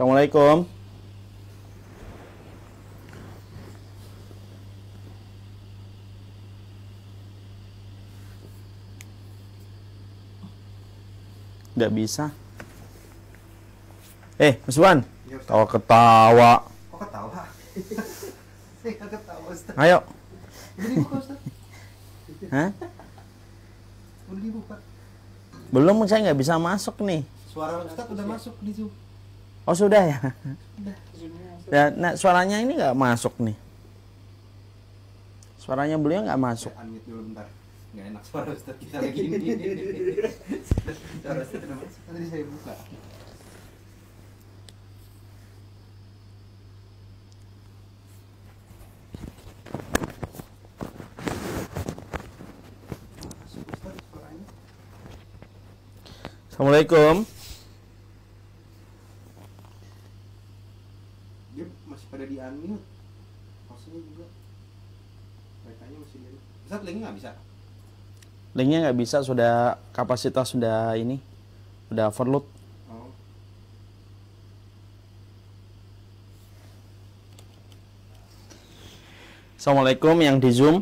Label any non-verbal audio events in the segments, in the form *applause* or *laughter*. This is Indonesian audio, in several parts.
Assalamualaikum. Tidak bisa. Eh, Mas Wan. Ya, Tawa ketawa. Kok ketawa? Saya *laughs* ketawa, Ustaz. Ayo. Udah dibuka, Ustaz. *laughs* Hah? Udah dibuka. Belum saya nggak bisa masuk nih. Suara Ustaz udah masuk di Zoom. Oh sudah ya. Ya, nah, suaranya ini nggak masuk nih. Suaranya beliau nggak masuk. Ya, Assalamualaikum. bisa linknya nggak bisa sudah kapasitas sudah ini sudah overload oh. Assalamualaikum yang di Zoom.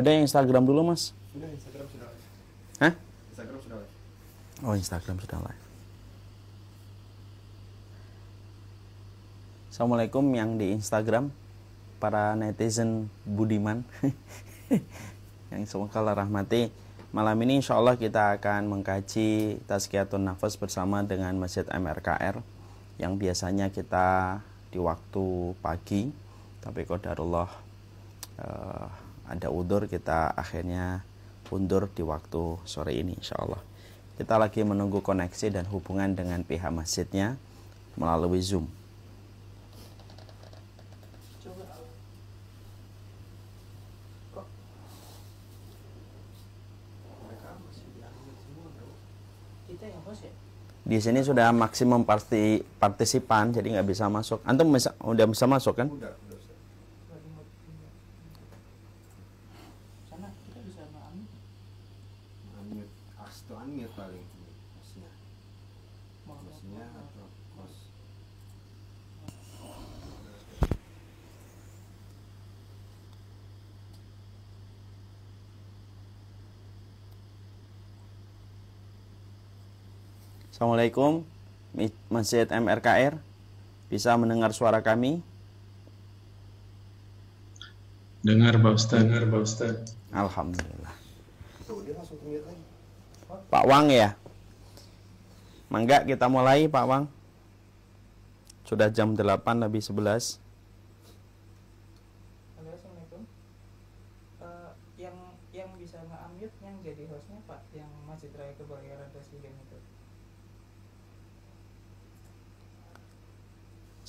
Yaudah yang Instagram dulu mas. Sudah Instagram sudah live. Oh Instagram sudah live. Assalamualaikum yang di Instagram para netizen budiman *laughs* yang semoga Allah rahmati. Malam ini insya Allah kita akan mengkaji Tazkiyatun Nafas bersama dengan Masjid MRKR yang biasanya kita di waktu pagi tapi kodarullah uh, eh, ada udur kita akhirnya undur di waktu sore ini insya Allah kita lagi menunggu koneksi dan hubungan dengan pihak masjidnya melalui Zoom. Ya? Di sini sudah maksimum partisipan, jadi nggak bisa masuk. Antum bisa, udah bisa masuk kan? Udah. Assalamualaikum Masjid MRKR bisa mendengar suara kami dengar Pak Ustaz dengar Pak Ustaz Alhamdulillah Pak Wang ya Mangga kita mulai Pak Wang sudah jam 8 lebih 11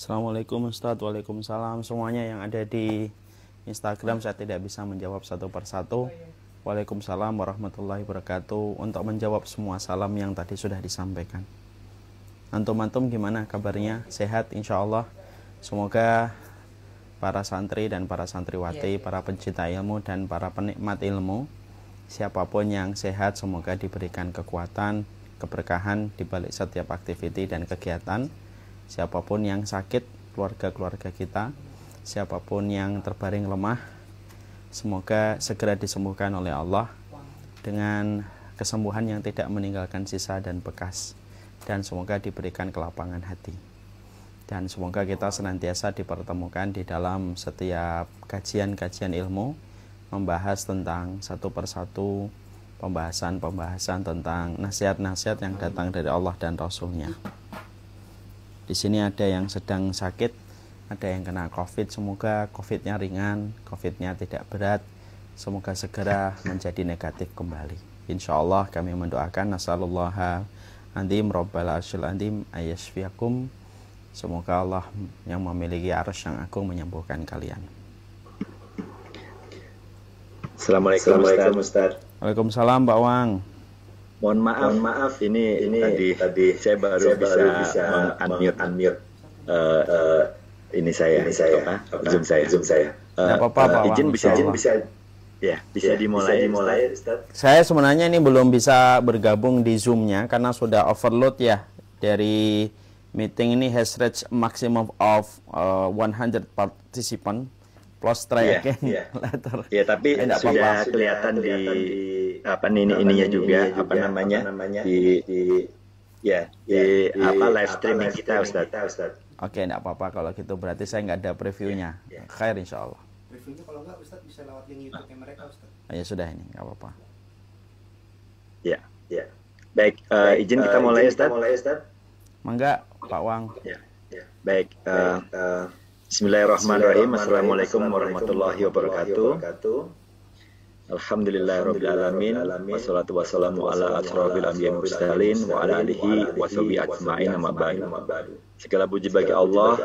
Assalamualaikum Ustaz, Waalaikumsalam Semuanya yang ada di Instagram saya tidak bisa menjawab satu persatu oh, iya. Waalaikumsalam warahmatullahi wabarakatuh Untuk menjawab semua salam yang tadi sudah disampaikan Antum-antum gimana kabarnya? Sehat insya Allah Semoga para santri dan para santriwati, iya. para pencinta ilmu dan para penikmat ilmu, siapapun yang sehat semoga diberikan kekuatan, keberkahan di balik setiap aktiviti dan kegiatan siapapun yang sakit keluarga-keluarga kita siapapun yang terbaring lemah semoga segera disembuhkan oleh Allah dengan kesembuhan yang tidak meninggalkan sisa dan bekas dan semoga diberikan kelapangan hati dan semoga kita senantiasa dipertemukan di dalam setiap kajian-kajian ilmu membahas tentang satu persatu pembahasan-pembahasan tentang nasihat-nasihat yang datang dari Allah dan Rasulnya. Di sini ada yang sedang sakit, ada yang kena COVID. Semoga COVID-nya ringan, COVID-nya tidak berat. Semoga segera menjadi negatif kembali. Insya Allah kami mendoakan. Nasallallahu Alaihi rabbal Ayyashfiakum. Semoga Allah yang memiliki arus yang agung menyembuhkan kalian. Assalamualaikum, Assalamualaikum Ustaz. Waalaikumsalam Pak Wang. Mohon maaf, mohon maaf ini ini tadi, tadi saya baru saya bisa, bisa unmute meng- uh, eh, uh, eh, ini saya ini saya apa? apa? Zoom saya. Zoom saya. Uh, eh, apa -apa, uh, izin bisa izin bisa Ya, bisa ya, dimulai. Bisa dimulai, Ustaz. Saya sebenarnya ini belum bisa bergabung di zoomnya karena sudah overload ya dari meeting ini has reached maximum of uh, 100 participant plus track yeah, *laughs* yeah. letter. Ya, yeah, tapi eh, sudah apa -apa. kelihatan di, di apa nih ini ininya juga, juga apa namanya? Apa namanya di, di ya di, iya, di apa live streaming kita Ustaz. Kita, Ustaz. Oke, okay, enggak apa-apa kalau gitu berarti saya nggak ada previewnya. Yeah, yeah. Khair insya Allah. Previewnya kalau nggak Ustaz bisa lewat link YouTube-nya mereka Ustaz. Ah, ya sudah ini, nggak apa-apa. Ya, ya. Baik, uh, Baik, izin eh, kita mulai izin Ustaz. mulai Ustaz. Mangga Pak Wang. Ya, ya. Baik, uh, uh, Bismillahirrahmanirrahim. Assalamualaikum warahmatullahi wabarakatuh. Alhamdulillahirabbil alamin wassalatu wassalamu ala asrofil anbiya'i mursalin wa ala alihi wa sahbihi ajma'in amma ba'du. Segala puji bagi Allah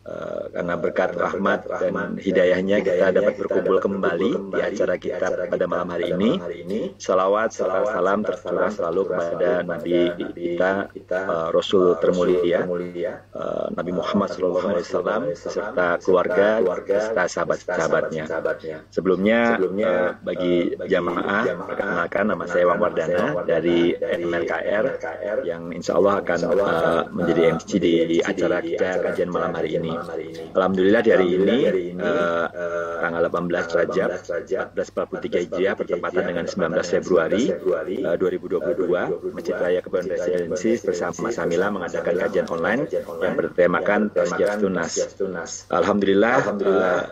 Eh, karena berkat rahmat dan hidayahnya kita dapat berkumpul kembali di acara kita pada malam hari ini. Selawat, serta salam tercurah selalu kepada Nabi kita eh, eh, Rasul termulia Nabi Muhammad SAW Alaihi Wasallam serta keluarga serta sahabat-sahabatnya. Sebelumnya bagi jamaah perkenalkan nama saya Wang Wardana dari MLKR yang insya Allah akan menjadi MC di acara kita kajian malam hari ini. Alhamdulillah di hari ini, eh, eh, tanggal 18 Rajab 1443 Hijriah bertepatan dengan 19 Februari 2022 eh, Masjid Raya Kebon Residensi bersama Samila mengadakan kajian online yang bertemakan Tasjah Tunas. Alhamdulillah,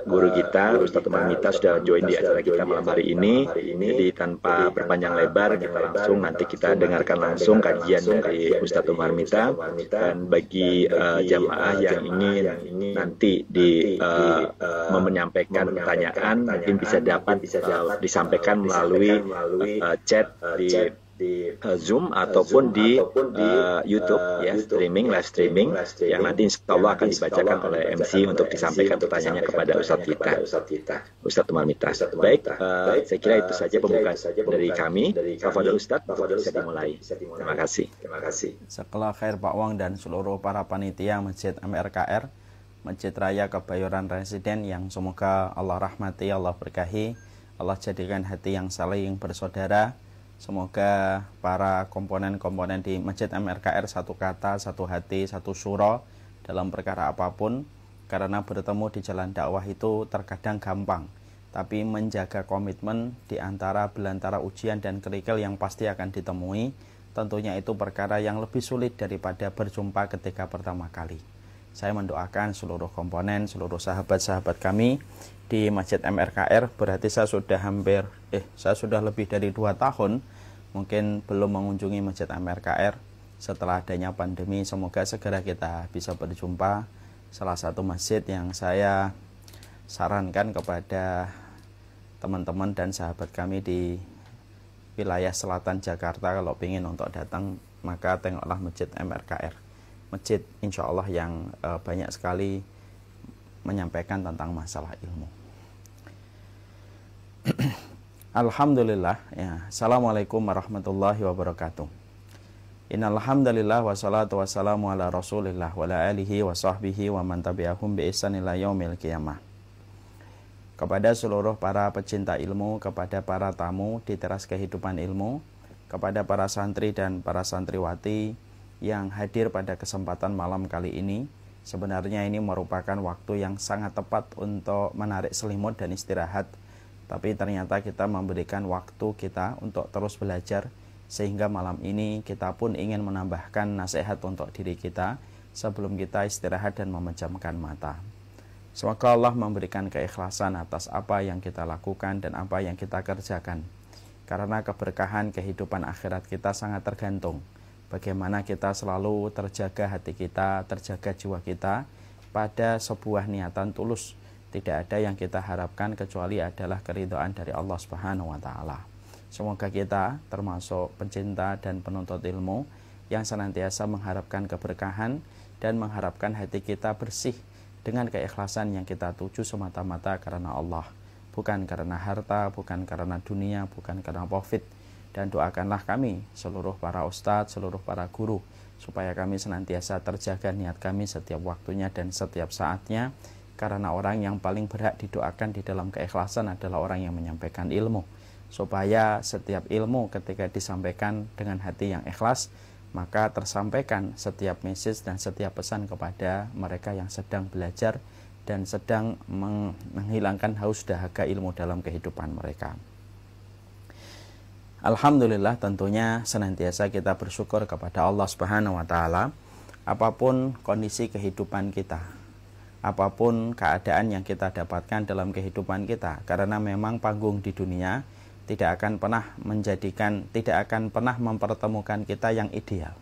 guru kita Ustaz Teman Mita sudah join di acara kita malam hari ini. Jadi tanpa berpanjang lebar kita langsung nanti kita dengarkan langsung kajian dari Ustaz Umar Mita dan bagi uh, jamaah yang ingin ini nanti di, nanti, uh, uh, menyampaikan pertanyaan mungkin bisa dapat bisa jawab, eh, disampaikan melalui, melalui uh, chat di chat di uh, Zoom ataupun Zoom, di, ataupun di uh, YouTube ya YouTube, streaming ya, live streaming, live streaming yang nanti Insya Allah ya, akan dibacakan oleh MC untuk disampaikan pertanyaannya kepada Ustadz kita Ustadz Umar Mita. Baik, saya kira itu saja pembukaan dari kami. Fadil Ustadz, bisa dimulai. Terima kasih. Terima kasih. Sekolah Khair Pak Wang dan seluruh para panitia Masjid MRKR Masjid Raya Kebayoran Residen yang semoga Allah rahmati, Allah berkahi, Allah jadikan hati yang saling bersaudara. Semoga para komponen-komponen di Masjid MRKR satu kata, satu hati, satu suro dalam perkara apapun. Karena bertemu di jalan dakwah itu terkadang gampang, tapi menjaga komitmen di antara belantara ujian dan kerikil yang pasti akan ditemui, tentunya itu perkara yang lebih sulit daripada berjumpa ketika pertama kali. Saya mendoakan seluruh komponen, seluruh sahabat-sahabat kami di Masjid MRKR. Berarti saya sudah hampir, eh, saya sudah lebih dari dua tahun mungkin belum mengunjungi Masjid MRKR. Setelah adanya pandemi, semoga segera kita bisa berjumpa. Salah satu masjid yang saya sarankan kepada teman-teman dan sahabat kami di wilayah selatan Jakarta kalau ingin untuk datang maka tengoklah masjid MRKR masjid insya Allah yang uh, banyak sekali menyampaikan tentang masalah ilmu. *clears throat* Alhamdulillah ya. Assalamualaikum warahmatullahi wabarakatuh. Innalhamdalillah wassalatu wassalamu ala Rasulillah wa ala alihi wa sahbihi wa man tabi'ahum bi ila yaumil qiyamah. Kepada seluruh para pecinta ilmu, kepada para tamu di teras kehidupan ilmu, kepada para santri dan para santriwati, yang hadir pada kesempatan malam kali ini. Sebenarnya ini merupakan waktu yang sangat tepat untuk menarik selimut dan istirahat, tapi ternyata kita memberikan waktu kita untuk terus belajar sehingga malam ini kita pun ingin menambahkan nasihat untuk diri kita sebelum kita istirahat dan memejamkan mata. Semoga Allah memberikan keikhlasan atas apa yang kita lakukan dan apa yang kita kerjakan. Karena keberkahan kehidupan akhirat kita sangat tergantung Bagaimana kita selalu terjaga hati kita, terjaga jiwa kita pada sebuah niatan tulus. Tidak ada yang kita harapkan kecuali adalah keridhaan dari Allah Subhanahu wa taala. Semoga kita termasuk pencinta dan penuntut ilmu yang senantiasa mengharapkan keberkahan dan mengharapkan hati kita bersih dengan keikhlasan yang kita tuju semata-mata karena Allah, bukan karena harta, bukan karena dunia, bukan karena profit dan doakanlah kami seluruh para ustadz, seluruh para guru supaya kami senantiasa terjaga niat kami setiap waktunya dan setiap saatnya karena orang yang paling berhak didoakan di dalam keikhlasan adalah orang yang menyampaikan ilmu supaya setiap ilmu ketika disampaikan dengan hati yang ikhlas maka tersampaikan setiap message dan setiap pesan kepada mereka yang sedang belajar dan sedang menghilangkan haus dahaga ilmu dalam kehidupan mereka. Alhamdulillah tentunya senantiasa kita bersyukur kepada Allah Subhanahu wa taala apapun kondisi kehidupan kita. Apapun keadaan yang kita dapatkan dalam kehidupan kita karena memang panggung di dunia tidak akan pernah menjadikan tidak akan pernah mempertemukan kita yang ideal.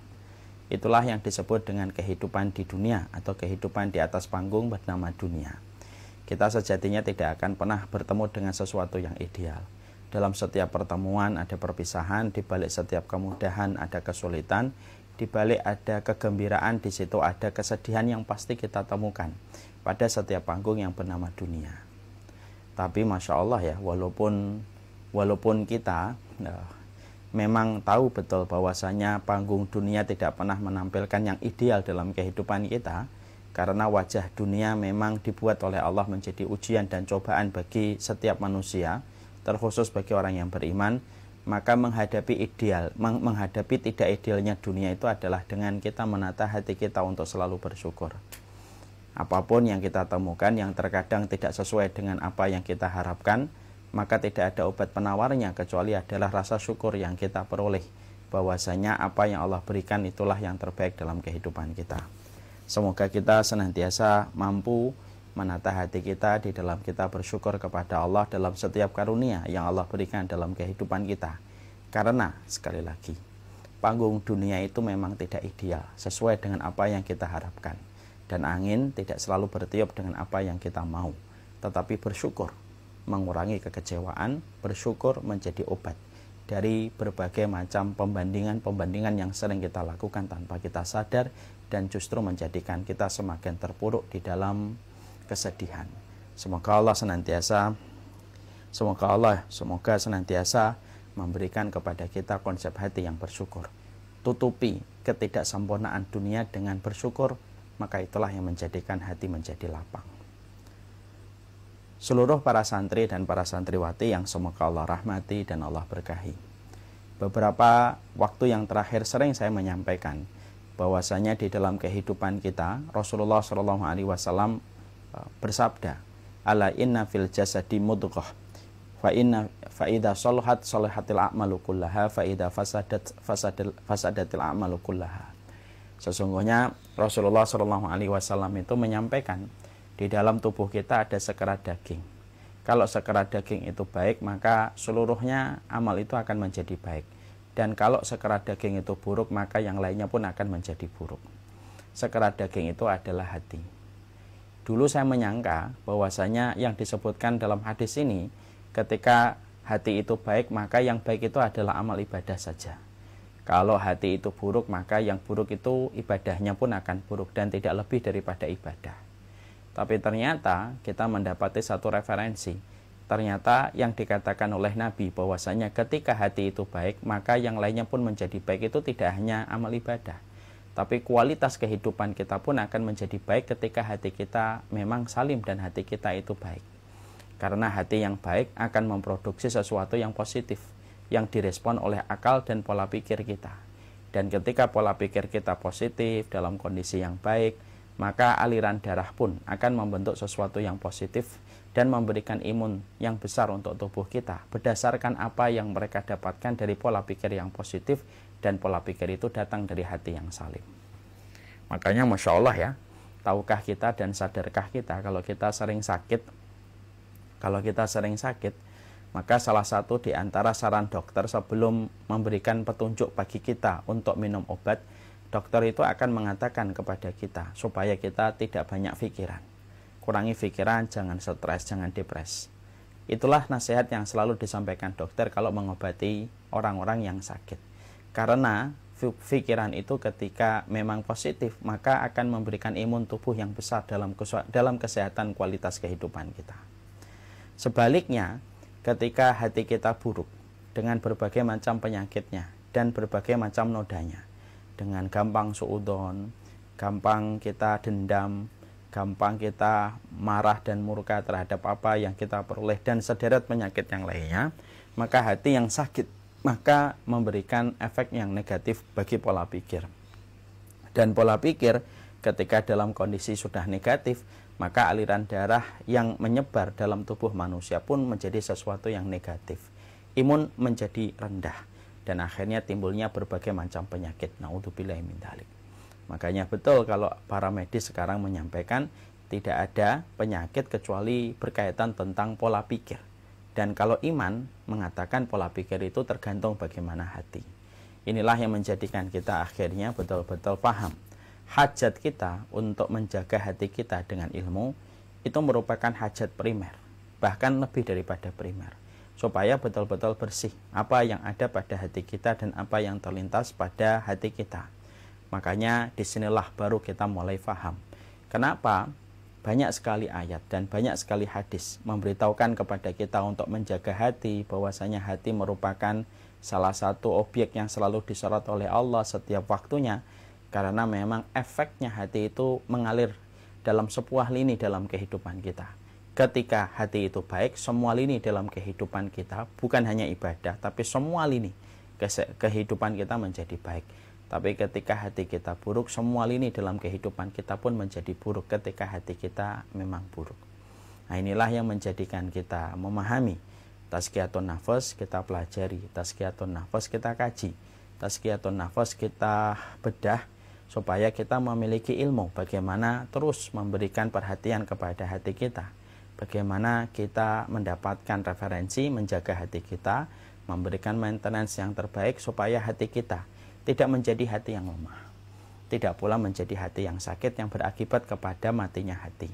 Itulah yang disebut dengan kehidupan di dunia atau kehidupan di atas panggung bernama dunia. Kita sejatinya tidak akan pernah bertemu dengan sesuatu yang ideal dalam setiap pertemuan ada perpisahan, di balik setiap kemudahan ada kesulitan, di balik ada kegembiraan, di situ ada kesedihan yang pasti kita temukan pada setiap panggung yang bernama dunia. Tapi masya Allah ya, walaupun walaupun kita uh, memang tahu betul bahwasanya panggung dunia tidak pernah menampilkan yang ideal dalam kehidupan kita, karena wajah dunia memang dibuat oleh Allah menjadi ujian dan cobaan bagi setiap manusia terkhusus bagi orang yang beriman maka menghadapi ideal menghadapi tidak idealnya dunia itu adalah dengan kita menata hati kita untuk selalu bersyukur apapun yang kita temukan yang terkadang tidak sesuai dengan apa yang kita harapkan maka tidak ada obat penawarnya kecuali adalah rasa syukur yang kita peroleh bahwasanya apa yang Allah berikan itulah yang terbaik dalam kehidupan kita semoga kita senantiasa mampu menata hati kita di dalam kita bersyukur kepada Allah dalam setiap karunia yang Allah berikan dalam kehidupan kita. Karena sekali lagi, panggung dunia itu memang tidak ideal sesuai dengan apa yang kita harapkan. Dan angin tidak selalu bertiup dengan apa yang kita mau, tetapi bersyukur mengurangi kekecewaan, bersyukur menjadi obat dari berbagai macam pembandingan-pembandingan yang sering kita lakukan tanpa kita sadar dan justru menjadikan kita semakin terpuruk di dalam kesedihan. Semoga Allah senantiasa semoga Allah semoga senantiasa memberikan kepada kita konsep hati yang bersyukur. Tutupi ketidaksempurnaan dunia dengan bersyukur, maka itulah yang menjadikan hati menjadi lapang. Seluruh para santri dan para santriwati yang semoga Allah rahmati dan Allah berkahi. Beberapa waktu yang terakhir sering saya menyampaikan bahwasanya di dalam kehidupan kita Rasulullah Shallallahu Alaihi Wasallam Eh, bersabda, "Ala inna fil jasadi mudghah fa inna fa idza salahat salahatil a'malu kullaha fa idza fasadat fasadil fasadatil a'malu kullaha." Sesungguhnya Rasulullah Shallallahu alaihi wasallam itu menyampaikan di dalam tubuh kita ada sekerat daging. Kalau sekerat daging itu baik, maka seluruhnya amal itu akan menjadi baik. Dan kalau sekerat daging itu buruk, maka yang lainnya pun akan menjadi buruk. Sekerat daging itu adalah hati. Dulu saya menyangka bahwasanya yang disebutkan dalam hadis ini ketika hati itu baik maka yang baik itu adalah amal ibadah saja. Kalau hati itu buruk maka yang buruk itu ibadahnya pun akan buruk dan tidak lebih daripada ibadah. Tapi ternyata kita mendapati satu referensi. Ternyata yang dikatakan oleh Nabi bahwasanya ketika hati itu baik maka yang lainnya pun menjadi baik itu tidak hanya amal ibadah tapi kualitas kehidupan kita pun akan menjadi baik ketika hati kita memang salim dan hati kita itu baik. Karena hati yang baik akan memproduksi sesuatu yang positif yang direspon oleh akal dan pola pikir kita. Dan ketika pola pikir kita positif dalam kondisi yang baik, maka aliran darah pun akan membentuk sesuatu yang positif dan memberikan imun yang besar untuk tubuh kita berdasarkan apa yang mereka dapatkan dari pola pikir yang positif dan pola pikir itu datang dari hati yang salim. Makanya Masya Allah ya, tahukah kita dan sadarkah kita kalau kita sering sakit, kalau kita sering sakit, maka salah satu di antara saran dokter sebelum memberikan petunjuk bagi kita untuk minum obat, dokter itu akan mengatakan kepada kita supaya kita tidak banyak pikiran. Kurangi pikiran, jangan stres, jangan depres. Itulah nasihat yang selalu disampaikan dokter kalau mengobati orang-orang yang sakit. Karena pikiran itu ketika memang positif maka akan memberikan imun tubuh yang besar dalam dalam kesehatan kualitas kehidupan kita. Sebaliknya, ketika hati kita buruk dengan berbagai macam penyakitnya dan berbagai macam nodanya, dengan gampang suudon, gampang kita dendam, gampang kita marah dan murka terhadap apa yang kita peroleh dan sederet penyakit yang lainnya, maka hati yang sakit maka memberikan efek yang negatif bagi pola pikir. Dan pola pikir ketika dalam kondisi sudah negatif, maka aliran darah yang menyebar dalam tubuh manusia pun menjadi sesuatu yang negatif. Imun menjadi rendah dan akhirnya timbulnya berbagai macam penyakit. Naudzubillah min dalik. Makanya betul kalau para medis sekarang menyampaikan tidak ada penyakit kecuali berkaitan tentang pola pikir. Dan kalau iman mengatakan pola pikir itu tergantung bagaimana hati. Inilah yang menjadikan kita akhirnya betul-betul paham. Hajat kita untuk menjaga hati kita dengan ilmu itu merupakan hajat primer, bahkan lebih daripada primer. Supaya betul-betul bersih apa yang ada pada hati kita dan apa yang terlintas pada hati kita. Makanya disinilah baru kita mulai paham. Kenapa? banyak sekali ayat dan banyak sekali hadis memberitahukan kepada kita untuk menjaga hati bahwasanya hati merupakan salah satu objek yang selalu disorot oleh Allah setiap waktunya karena memang efeknya hati itu mengalir dalam sebuah lini dalam kehidupan kita. Ketika hati itu baik, semua lini dalam kehidupan kita bukan hanya ibadah tapi semua lini kehidupan kita menjadi baik. Tapi ketika hati kita buruk, semua lini dalam kehidupan kita pun menjadi buruk ketika hati kita memang buruk. Nah inilah yang menjadikan kita memahami tazkiyatun nafas kita pelajari, tazkiyatun nafas kita kaji, tazkiyatun nafas kita bedah supaya kita memiliki ilmu bagaimana terus memberikan perhatian kepada hati kita. Bagaimana kita mendapatkan referensi menjaga hati kita, memberikan maintenance yang terbaik supaya hati kita tidak menjadi hati yang lemah. Tidak pula menjadi hati yang sakit yang berakibat kepada matinya hati.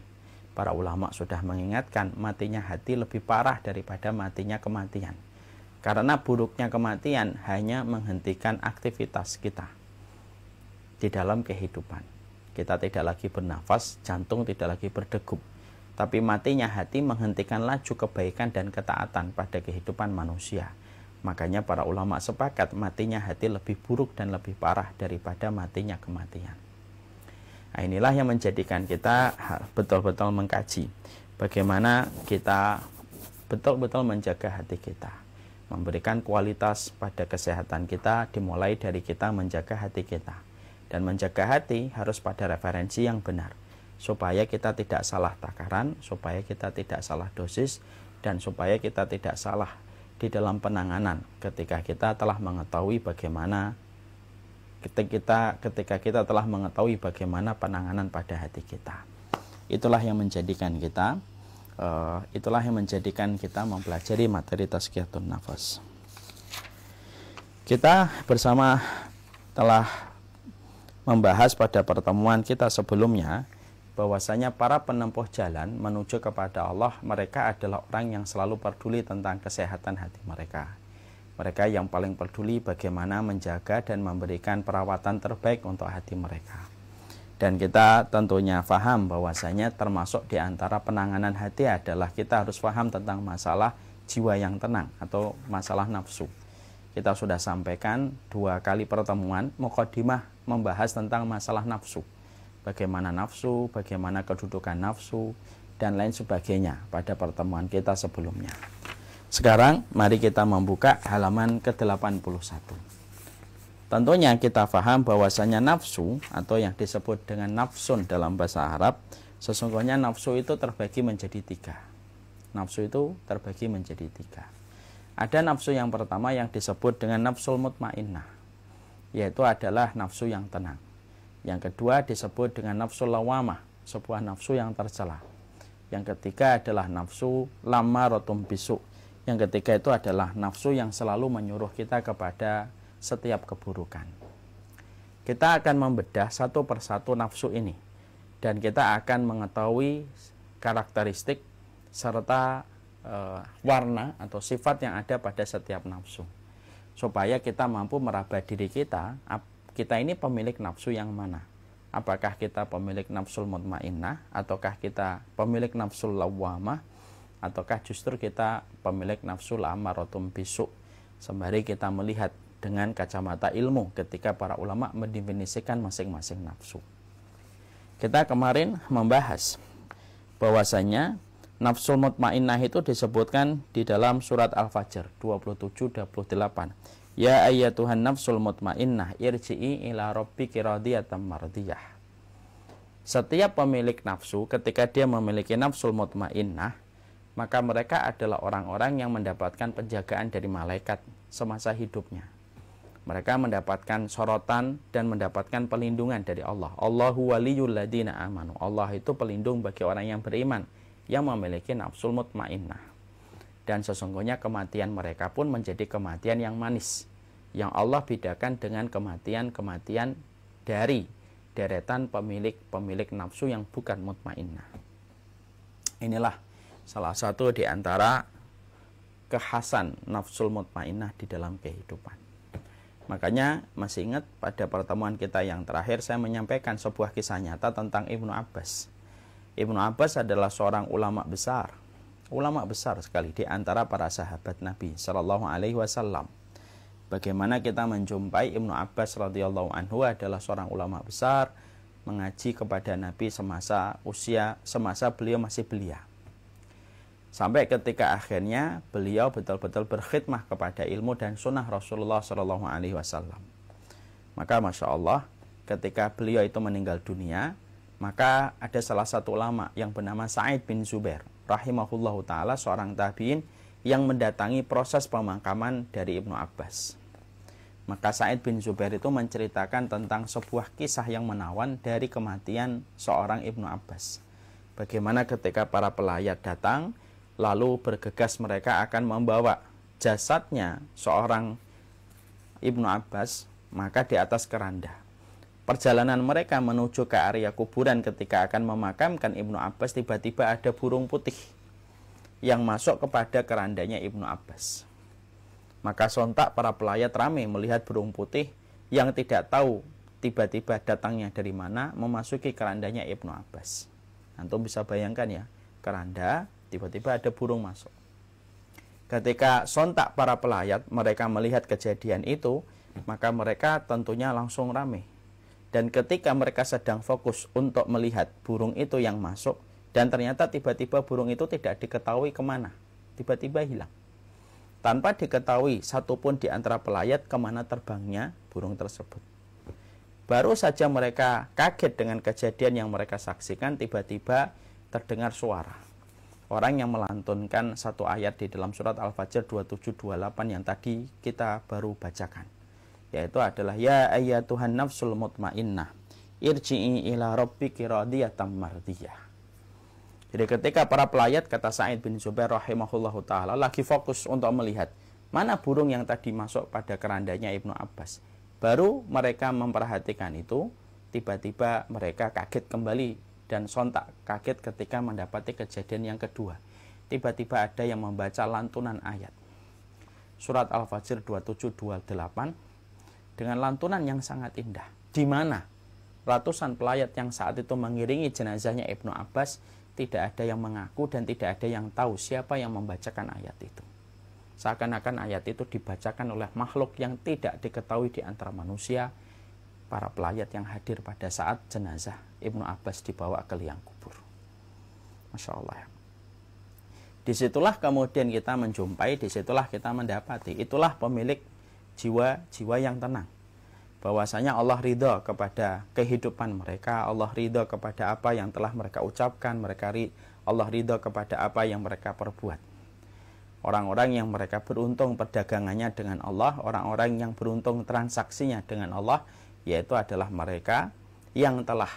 Para ulama sudah mengingatkan matinya hati lebih parah daripada matinya kematian. Karena buruknya kematian hanya menghentikan aktivitas kita di dalam kehidupan. Kita tidak lagi bernafas, jantung tidak lagi berdegup. Tapi matinya hati menghentikan laju kebaikan dan ketaatan pada kehidupan manusia Makanya para ulama sepakat matinya hati lebih buruk dan lebih parah daripada matinya kematian. Nah, inilah yang menjadikan kita betul-betul mengkaji bagaimana kita betul-betul menjaga hati kita. Memberikan kualitas pada kesehatan kita dimulai dari kita menjaga hati kita. Dan menjaga hati harus pada referensi yang benar. Supaya kita tidak salah takaran, supaya kita tidak salah dosis, dan supaya kita tidak salah di dalam penanganan ketika kita telah mengetahui bagaimana ketika kita ketika kita telah mengetahui bagaimana penanganan pada hati kita. Itulah yang menjadikan kita uh, itulah yang menjadikan kita mempelajari materi tasqiyatun nafas. Kita bersama telah membahas pada pertemuan kita sebelumnya bahwasanya para penempuh jalan menuju kepada Allah mereka adalah orang yang selalu peduli tentang kesehatan hati mereka. Mereka yang paling peduli bagaimana menjaga dan memberikan perawatan terbaik untuk hati mereka. Dan kita tentunya faham bahwasanya termasuk di antara penanganan hati adalah kita harus faham tentang masalah jiwa yang tenang atau masalah nafsu. Kita sudah sampaikan dua kali pertemuan mukadimah membahas tentang masalah nafsu bagaimana nafsu, bagaimana kedudukan nafsu, dan lain sebagainya pada pertemuan kita sebelumnya. Sekarang mari kita membuka halaman ke-81. Tentunya kita faham bahwasanya nafsu atau yang disebut dengan nafsun dalam bahasa Arab, sesungguhnya nafsu itu terbagi menjadi tiga. Nafsu itu terbagi menjadi tiga. Ada nafsu yang pertama yang disebut dengan nafsul mutmainnah, yaitu adalah nafsu yang tenang yang kedua disebut dengan nafsu lawamah, sebuah nafsu yang tercela. Yang ketiga adalah nafsu lama rotum bisu. Yang ketiga itu adalah nafsu yang selalu menyuruh kita kepada setiap keburukan. Kita akan membedah satu persatu nafsu ini dan kita akan mengetahui karakteristik serta e, warna atau sifat yang ada pada setiap nafsu supaya kita mampu meraba diri kita kita ini pemilik nafsu yang mana? Apakah kita pemilik nafsu mutmainnah ataukah kita pemilik nafsu lawamah ataukah justru kita pemilik nafsu amaratum bisu? Sembari kita melihat dengan kacamata ilmu ketika para ulama mendefinisikan masing-masing nafsu. Kita kemarin membahas bahwasanya nafsu mutmainnah itu disebutkan di dalam surat Al-Fajr 27 28 Ya Tuhan nafsul mutmainnah irci'i ila rabbiki radiyatan mardiyah. Setiap pemilik nafsu ketika dia memiliki nafsul mutmainnah, maka mereka adalah orang-orang yang mendapatkan penjagaan dari malaikat semasa hidupnya. Mereka mendapatkan sorotan dan mendapatkan pelindungan dari Allah. Allahu waliyul ladina amanu. Allah itu pelindung bagi orang yang beriman yang memiliki nafsul mutmainnah dan sesungguhnya kematian mereka pun menjadi kematian yang manis yang Allah bedakan dengan kematian-kematian dari deretan pemilik-pemilik nafsu yang bukan mutmainnah. Inilah salah satu di antara kekhasan nafsul mutmainnah di dalam kehidupan. Makanya masih ingat pada pertemuan kita yang terakhir saya menyampaikan sebuah kisah nyata tentang Ibnu Abbas. Ibnu Abbas adalah seorang ulama besar ulama besar sekali di antara para sahabat Nabi Shallallahu Alaihi Wasallam. Bagaimana kita menjumpai Ibnu Abbas radhiyallahu anhu adalah seorang ulama besar mengaji kepada Nabi semasa usia semasa beliau masih belia. Sampai ketika akhirnya beliau betul-betul berkhidmah kepada ilmu dan sunnah Rasulullah Shallallahu Alaihi Wasallam. Maka masya Allah ketika beliau itu meninggal dunia, maka ada salah satu ulama yang bernama Said bin Zubair rahimahullahu taala seorang tabiin yang mendatangi proses pemakaman dari Ibnu Abbas. Maka Said bin Zubair itu menceritakan tentang sebuah kisah yang menawan dari kematian seorang Ibnu Abbas. Bagaimana ketika para pelayat datang, lalu bergegas mereka akan membawa jasadnya seorang Ibnu Abbas, maka di atas keranda perjalanan mereka menuju ke area kuburan ketika akan memakamkan Ibnu Abbas tiba-tiba ada burung putih yang masuk kepada kerandanya Ibnu Abbas. Maka sontak para pelayat rame melihat burung putih yang tidak tahu tiba-tiba datangnya dari mana memasuki kerandanya Ibnu Abbas. Nah, antum bisa bayangkan ya, keranda tiba-tiba ada burung masuk. Ketika sontak para pelayat mereka melihat kejadian itu, maka mereka tentunya langsung ramai dan ketika mereka sedang fokus untuk melihat burung itu yang masuk, dan ternyata tiba-tiba burung itu tidak diketahui kemana, tiba-tiba hilang. Tanpa diketahui satupun di antara pelayat kemana terbangnya burung tersebut. Baru saja mereka kaget dengan kejadian yang mereka saksikan, tiba-tiba terdengar suara. Orang yang melantunkan satu ayat di dalam surat Al-Fajr 2728 yang tadi kita baru bacakan yaitu adalah ya tuhan nafsul mutmainnah irji'i ila rabbiki radiyatan mardiyah. Jadi ketika para pelayat kata Sa'id bin Zubair rahimahullahu taala lagi fokus untuk melihat mana burung yang tadi masuk pada kerandanya Ibnu Abbas. Baru mereka memperhatikan itu, tiba-tiba mereka kaget kembali dan sontak kaget ketika mendapati kejadian yang kedua. Tiba-tiba ada yang membaca lantunan ayat. Surat Al-Fajr 2728 dengan lantunan yang sangat indah. Di mana ratusan pelayat yang saat itu mengiringi jenazahnya Ibnu Abbas tidak ada yang mengaku dan tidak ada yang tahu siapa yang membacakan ayat itu. Seakan-akan ayat itu dibacakan oleh makhluk yang tidak diketahui di antara manusia, para pelayat yang hadir pada saat jenazah Ibnu Abbas dibawa ke liang kubur. Masya Allah. Ya. Disitulah kemudian kita menjumpai, disitulah kita mendapati, itulah pemilik jiwa-jiwa yang tenang. Bahwasanya Allah ridho kepada kehidupan mereka, Allah ridho kepada apa yang telah mereka ucapkan, mereka ri, Allah ridha kepada apa yang mereka perbuat. Orang-orang yang mereka beruntung perdagangannya dengan Allah, orang-orang yang beruntung transaksinya dengan Allah, yaitu adalah mereka yang telah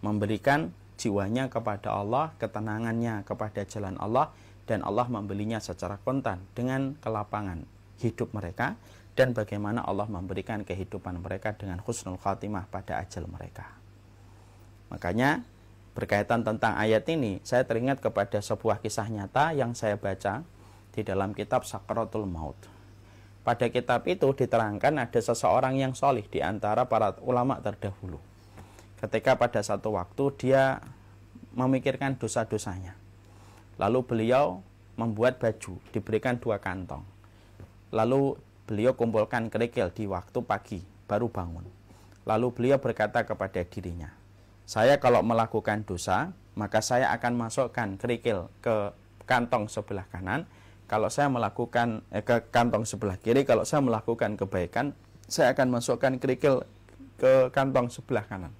memberikan jiwanya kepada Allah, ketenangannya kepada jalan Allah, dan Allah membelinya secara kontan dengan kelapangan hidup mereka dan bagaimana Allah memberikan kehidupan mereka dengan khusnul khatimah pada ajal mereka. Makanya berkaitan tentang ayat ini, saya teringat kepada sebuah kisah nyata yang saya baca di dalam kitab Sakratul Maut. Pada kitab itu diterangkan ada seseorang yang solih di antara para ulama terdahulu. Ketika pada satu waktu dia memikirkan dosa-dosanya. Lalu beliau membuat baju, diberikan dua kantong. Lalu beliau kumpulkan kerikil di waktu pagi, baru bangun. Lalu beliau berkata kepada dirinya, "Saya kalau melakukan dosa, maka saya akan masukkan kerikil ke kantong sebelah kanan. Kalau saya melakukan eh, ke kantong sebelah kiri, kalau saya melakukan kebaikan, saya akan masukkan kerikil ke kantong sebelah kanan."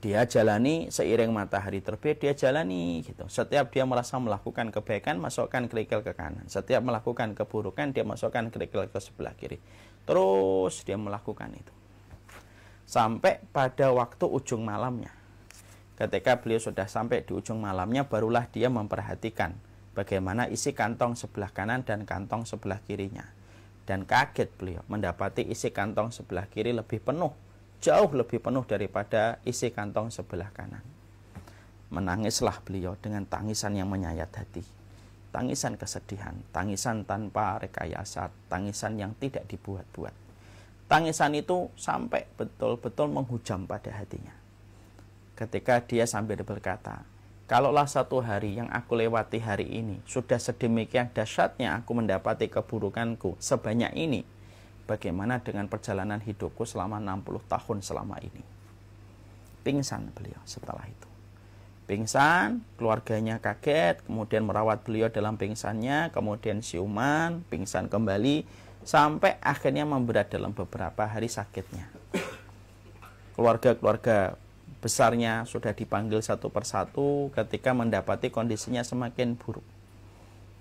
dia jalani seiring matahari terbit dia jalani gitu setiap dia merasa melakukan kebaikan masukkan kerikil ke kanan setiap melakukan keburukan dia masukkan kerikil ke sebelah kiri terus dia melakukan itu sampai pada waktu ujung malamnya ketika beliau sudah sampai di ujung malamnya barulah dia memperhatikan bagaimana isi kantong sebelah kanan dan kantong sebelah kirinya dan kaget beliau mendapati isi kantong sebelah kiri lebih penuh jauh lebih penuh daripada isi kantong sebelah kanan. Menangislah beliau dengan tangisan yang menyayat hati. Tangisan kesedihan, tangisan tanpa rekayasa, tangisan yang tidak dibuat-buat. Tangisan itu sampai betul-betul menghujam pada hatinya. Ketika dia sambil berkata, Kalaulah satu hari yang aku lewati hari ini sudah sedemikian dahsyatnya aku mendapati keburukanku sebanyak ini, bagaimana dengan perjalanan hidupku selama 60 tahun selama ini. Pingsan beliau setelah itu. Pingsan, keluarganya kaget, kemudian merawat beliau dalam pingsannya, kemudian siuman, pingsan kembali, sampai akhirnya memberat dalam beberapa hari sakitnya. Keluarga-keluarga besarnya sudah dipanggil satu persatu ketika mendapati kondisinya semakin buruk.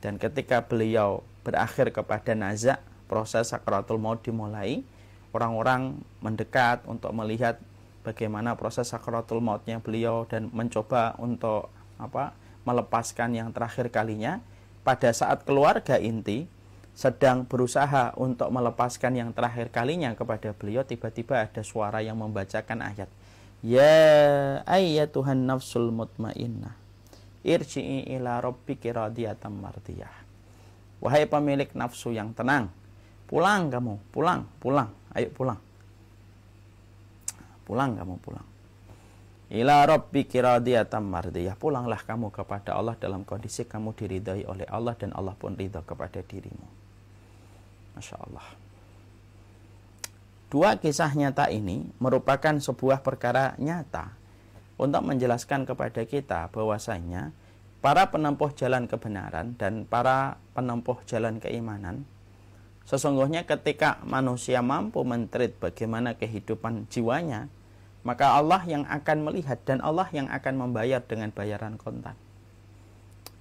Dan ketika beliau berakhir kepada nazak, proses sakaratul maut dimulai, orang-orang mendekat untuk melihat bagaimana proses sakaratul mautnya beliau dan mencoba untuk apa melepaskan yang terakhir kalinya. Pada saat keluarga inti sedang berusaha untuk melepaskan yang terakhir kalinya kepada beliau, tiba-tiba ada suara yang membacakan ayat. Ya ayat Tuhan nafsul mutmainnah irji'i ila rabbiki radiyatan mardiyah. Wahai pemilik nafsu yang tenang, Pulang kamu, pulang, pulang. Ayo pulang. Pulang kamu, pulang. Ila rabbi kiradiyatam mardiyah. Pulanglah kamu kepada Allah dalam kondisi kamu diridai oleh Allah dan Allah pun ridha kepada dirimu. Masya Allah. Dua kisah nyata ini merupakan sebuah perkara nyata untuk menjelaskan kepada kita bahwasanya para penempuh jalan kebenaran dan para penempuh jalan keimanan Sesungguhnya ketika manusia mampu mentrit bagaimana kehidupan jiwanya, maka Allah yang akan melihat dan Allah yang akan membayar dengan bayaran kontan.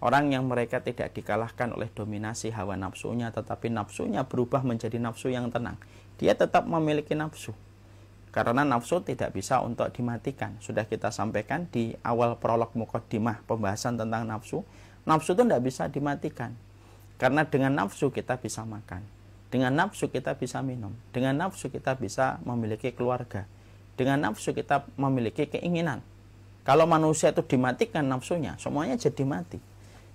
Orang yang mereka tidak dikalahkan oleh dominasi hawa nafsunya, tetapi nafsunya berubah menjadi nafsu yang tenang. Dia tetap memiliki nafsu. Karena nafsu tidak bisa untuk dimatikan. Sudah kita sampaikan di awal prolog mukaddimah pembahasan tentang nafsu. Nafsu itu tidak bisa dimatikan. Karena dengan nafsu kita bisa makan dengan nafsu kita bisa minum, dengan nafsu kita bisa memiliki keluarga, dengan nafsu kita memiliki keinginan. Kalau manusia itu dimatikan nafsunya, semuanya jadi mati.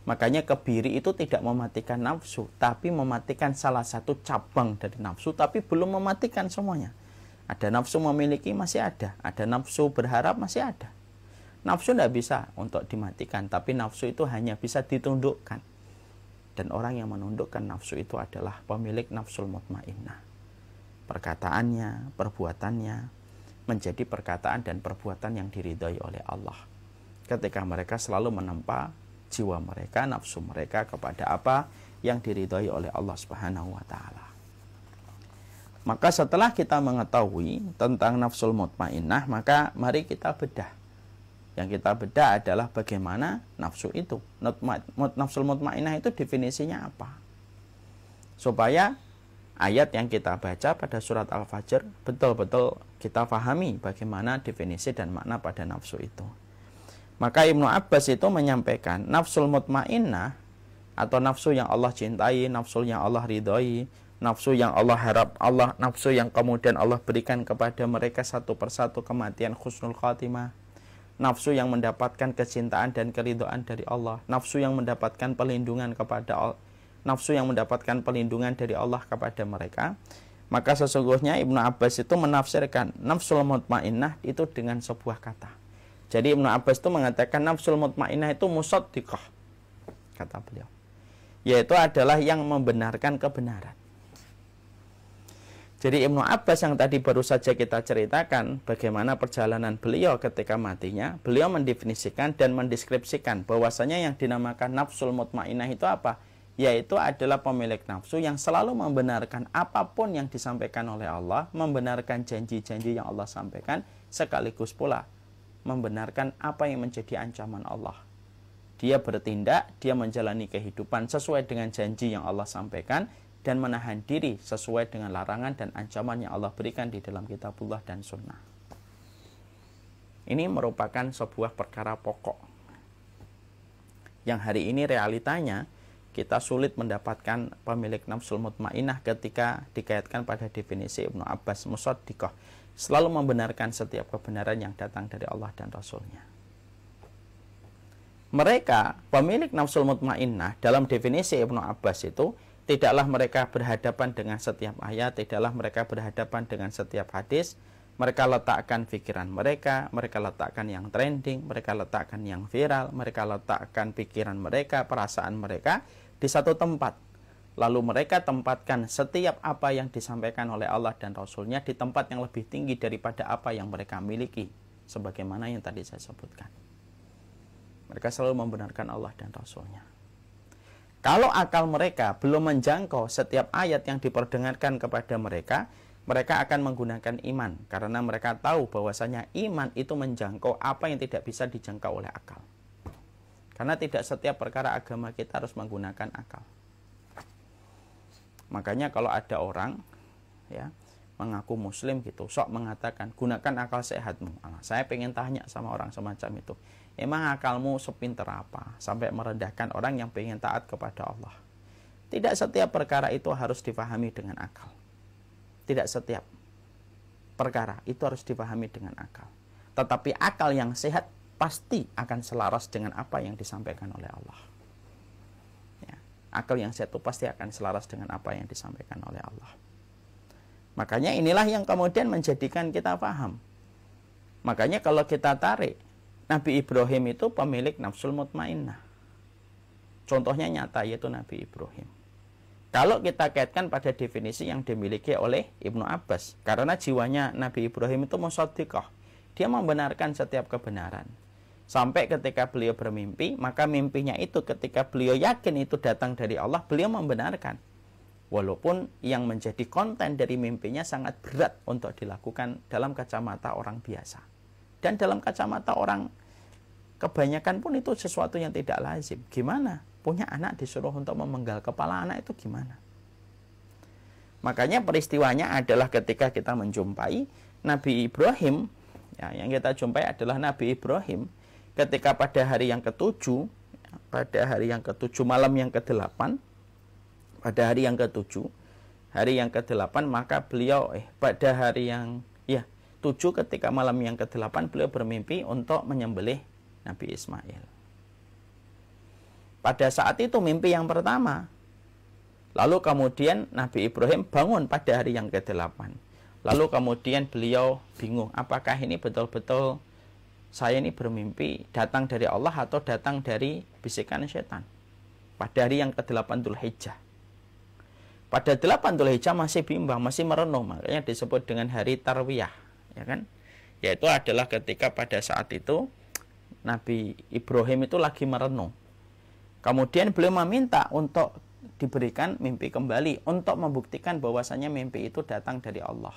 Makanya kebiri itu tidak mematikan nafsu, tapi mematikan salah satu cabang dari nafsu, tapi belum mematikan semuanya. Ada nafsu memiliki masih ada, ada nafsu berharap masih ada. Nafsu tidak bisa untuk dimatikan, tapi nafsu itu hanya bisa ditundukkan dan orang yang menundukkan nafsu itu adalah pemilik nafsul mutmainnah. Perkataannya, perbuatannya menjadi perkataan dan perbuatan yang diridhoi oleh Allah. Ketika mereka selalu menempa jiwa mereka, nafsu mereka kepada apa yang diridhoi oleh Allah Subhanahu wa taala. Maka setelah kita mengetahui tentang nafsul mutmainnah, maka mari kita bedah yang kita beda adalah bagaimana nafsu itu. nafsu mutmainah itu definisinya apa? Supaya ayat yang kita baca pada surat Al-Fajr betul-betul kita fahami bagaimana definisi dan makna pada nafsu itu. Maka Ibnu Abbas itu menyampaikan nafsu mutmainah atau nafsu yang Allah cintai, nafsu yang Allah ridhoi, nafsu yang Allah harap Allah, nafsu yang kemudian Allah berikan kepada mereka satu persatu kematian khusnul khatimah nafsu yang mendapatkan kecintaan dan keridoan dari Allah, nafsu yang mendapatkan pelindungan kepada Allah, nafsu yang mendapatkan pelindungan dari Allah kepada mereka. Maka sesungguhnya Ibnu Abbas itu menafsirkan nafsul mutmainnah itu dengan sebuah kata. Jadi Ibnu Abbas itu mengatakan nafsul mutmainnah itu musaddiqah kata beliau. Yaitu adalah yang membenarkan kebenaran. Jadi Ibnu Abbas yang tadi baru saja kita ceritakan bagaimana perjalanan beliau ketika matinya, beliau mendefinisikan dan mendeskripsikan bahwasanya yang dinamakan nafsul mutmainah itu apa? Yaitu adalah pemilik nafsu yang selalu membenarkan apapun yang disampaikan oleh Allah, membenarkan janji-janji yang Allah sampaikan, sekaligus pula membenarkan apa yang menjadi ancaman Allah. Dia bertindak, dia menjalani kehidupan sesuai dengan janji yang Allah sampaikan, dan menahan diri sesuai dengan larangan dan ancaman yang Allah berikan di dalam kitabullah dan sunnah. Ini merupakan sebuah perkara pokok yang hari ini realitanya kita sulit mendapatkan pemilik nafsul mutmainah ketika dikaitkan pada definisi Ibnu Abbas Musaddiqah selalu membenarkan setiap kebenaran yang datang dari Allah dan Rasulnya. Mereka, pemilik nafsul mutmainah dalam definisi Ibnu Abbas itu tidaklah mereka berhadapan dengan setiap ayat, tidaklah mereka berhadapan dengan setiap hadis. Mereka letakkan pikiran mereka, mereka letakkan yang trending, mereka letakkan yang viral, mereka letakkan pikiran mereka, perasaan mereka di satu tempat. Lalu mereka tempatkan setiap apa yang disampaikan oleh Allah dan Rasulnya di tempat yang lebih tinggi daripada apa yang mereka miliki. Sebagaimana yang tadi saya sebutkan. Mereka selalu membenarkan Allah dan Rasulnya. Kalau akal mereka belum menjangkau setiap ayat yang diperdengarkan kepada mereka, mereka akan menggunakan iman karena mereka tahu bahwasanya iman itu menjangkau apa yang tidak bisa dijangkau oleh akal. Karena tidak setiap perkara agama kita harus menggunakan akal. Makanya kalau ada orang ya mengaku muslim gitu, sok mengatakan gunakan akal sehatmu. Ah, saya pengen tanya sama orang semacam itu Emang akalmu sepinter apa sampai merendahkan orang yang pengen taat kepada Allah? Tidak setiap perkara itu harus difahami dengan akal. Tidak setiap perkara itu harus difahami dengan akal. Tetapi akal yang sehat pasti akan selaras dengan apa yang disampaikan oleh Allah. Ya, akal yang sehat itu pasti akan selaras dengan apa yang disampaikan oleh Allah. Makanya inilah yang kemudian menjadikan kita paham. Makanya kalau kita tarik Nabi Ibrahim itu pemilik nafsul mutmainnah. Contohnya nyata yaitu Nabi Ibrahim. Kalau kita kaitkan pada definisi yang dimiliki oleh Ibnu Abbas, karena jiwanya Nabi Ibrahim itu musaddiqah. Dia membenarkan setiap kebenaran. Sampai ketika beliau bermimpi, maka mimpinya itu ketika beliau yakin itu datang dari Allah, beliau membenarkan. Walaupun yang menjadi konten dari mimpinya sangat berat untuk dilakukan dalam kacamata orang biasa. Dan dalam kacamata orang kebanyakan pun itu sesuatu yang tidak lazim. Gimana? Punya anak disuruh untuk memenggal kepala anak itu gimana? Makanya peristiwanya adalah ketika kita menjumpai Nabi Ibrahim, ya, yang kita jumpai adalah Nabi Ibrahim ketika pada hari yang ketujuh, pada hari yang ketujuh malam yang kedelapan, pada hari yang ketujuh, hari yang kedelapan maka beliau eh pada hari yang 7 ketika malam yang ke-8 beliau bermimpi untuk menyembelih Nabi Ismail. Pada saat itu mimpi yang pertama. Lalu kemudian Nabi Ibrahim bangun pada hari yang ke-8. Lalu kemudian beliau bingung apakah ini betul-betul saya ini bermimpi datang dari Allah atau datang dari bisikan setan. Pada hari yang ke-8 Dhul Pada 8 Dhul Hijjah masih bimbang, masih merenung. Makanya disebut dengan hari Tarwiyah ya kan yaitu adalah ketika pada saat itu Nabi Ibrahim itu lagi merenung kemudian beliau meminta untuk diberikan mimpi kembali untuk membuktikan bahwasanya mimpi itu datang dari Allah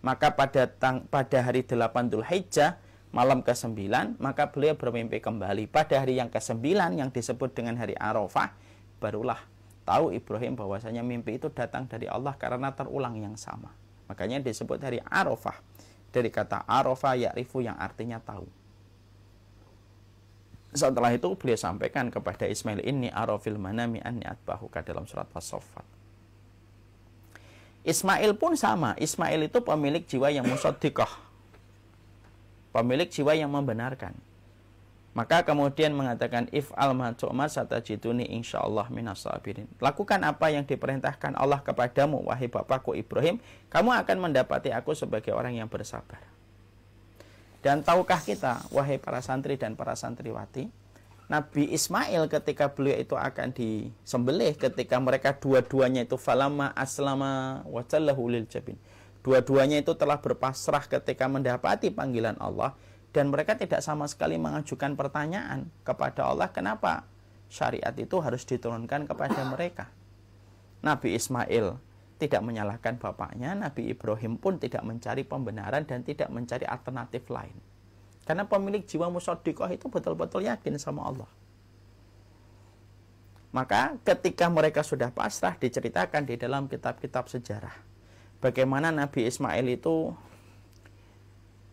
maka pada tang, pada hari 8 Dzulhijjah malam ke-9 maka beliau bermimpi kembali pada hari yang ke-9 yang disebut dengan hari Arafah barulah tahu Ibrahim bahwasanya mimpi itu datang dari Allah karena terulang yang sama makanya disebut hari Arafah dari kata arofa rifu yang artinya tahu. Setelah itu beliau sampaikan kepada Ismail ini arofil manami anni atbahuka dalam surat wasofat. Ismail pun sama. Ismail itu pemilik jiwa yang musaddiqah. Pemilik jiwa yang membenarkan. Maka kemudian mengatakan if al satajiduni insyaallah minas sabirin. Lakukan apa yang diperintahkan Allah kepadamu wahai bapakku Ibrahim, kamu akan mendapati aku sebagai orang yang bersabar. Dan tahukah kita wahai para santri dan para santriwati, Nabi Ismail ketika beliau itu akan disembelih ketika mereka dua-duanya itu falama aslama wajallahu jabin. Dua-duanya itu telah berpasrah ketika mendapati panggilan Allah dan mereka tidak sama sekali mengajukan pertanyaan kepada Allah kenapa syariat itu harus diturunkan kepada mereka. Nabi Ismail tidak menyalahkan bapaknya, Nabi Ibrahim pun tidak mencari pembenaran dan tidak mencari alternatif lain. Karena pemilik jiwa musodikoh itu betul-betul yakin sama Allah. Maka ketika mereka sudah pasrah diceritakan di dalam kitab-kitab sejarah. Bagaimana Nabi Ismail itu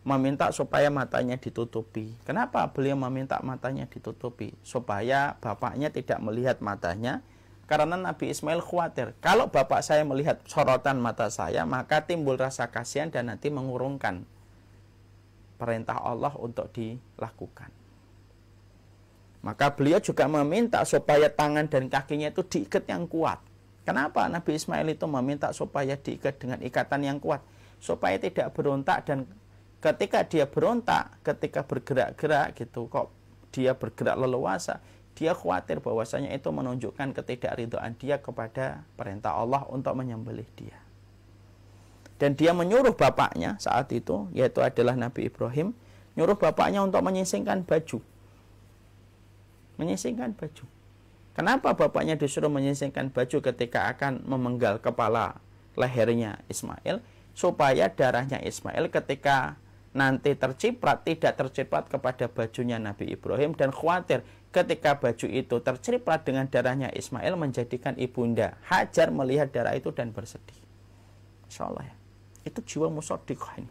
meminta supaya matanya ditutupi. Kenapa beliau meminta matanya ditutupi? Supaya bapaknya tidak melihat matanya karena Nabi Ismail khawatir, kalau bapak saya melihat sorotan mata saya, maka timbul rasa kasihan dan nanti mengurungkan perintah Allah untuk dilakukan. Maka beliau juga meminta supaya tangan dan kakinya itu diikat yang kuat. Kenapa Nabi Ismail itu meminta supaya diikat dengan ikatan yang kuat? Supaya tidak berontak dan ketika dia berontak, ketika bergerak-gerak gitu, kok dia bergerak leluasa, dia khawatir bahwasanya itu menunjukkan ketidakridhaan dia kepada perintah Allah untuk menyembelih dia. Dan dia menyuruh bapaknya saat itu, yaitu adalah Nabi Ibrahim, nyuruh bapaknya untuk menyisingkan baju. Menyisingkan baju. Kenapa bapaknya disuruh menyisingkan baju ketika akan memenggal kepala lehernya Ismail? Supaya darahnya Ismail ketika nanti terciprat tidak terciprat kepada bajunya Nabi Ibrahim dan khawatir ketika baju itu terciprat dengan darahnya Ismail menjadikan ibunda Hajar melihat darah itu dan bersedih. Insyaallah ya. Itu jiwa musodikoh ini.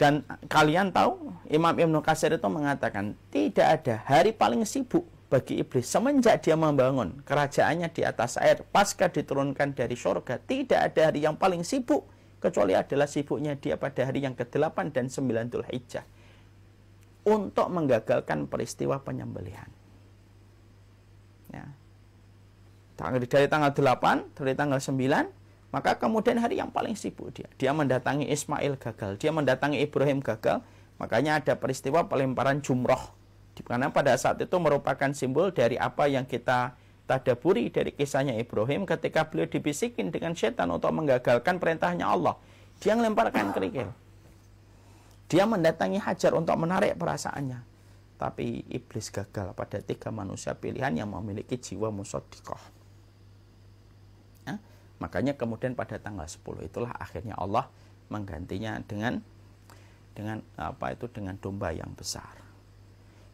Dan kalian tahu Imam Ibnu Qasir itu mengatakan tidak ada hari paling sibuk bagi iblis semenjak dia membangun kerajaannya di atas air pasca diturunkan dari surga tidak ada hari yang paling sibuk kecuali adalah sibuknya dia pada hari yang ke-8 dan 9 Dhul Hijjah untuk menggagalkan peristiwa penyembelihan. Ya. Dari tanggal 8, dari tanggal 9, maka kemudian hari yang paling sibuk dia. Dia mendatangi Ismail gagal, dia mendatangi Ibrahim gagal, makanya ada peristiwa pelemparan jumroh. Karena pada saat itu merupakan simbol dari apa yang kita tadaburi dari kisahnya Ibrahim ketika beliau dibisikin dengan setan untuk menggagalkan perintahnya Allah. Dia melemparkan kerikil. Dia mendatangi hajar untuk menarik perasaannya. Tapi iblis gagal pada tiga manusia pilihan yang memiliki jiwa musodikoh. Ya? makanya kemudian pada tanggal 10 itulah akhirnya Allah menggantinya dengan dengan apa itu dengan domba yang besar.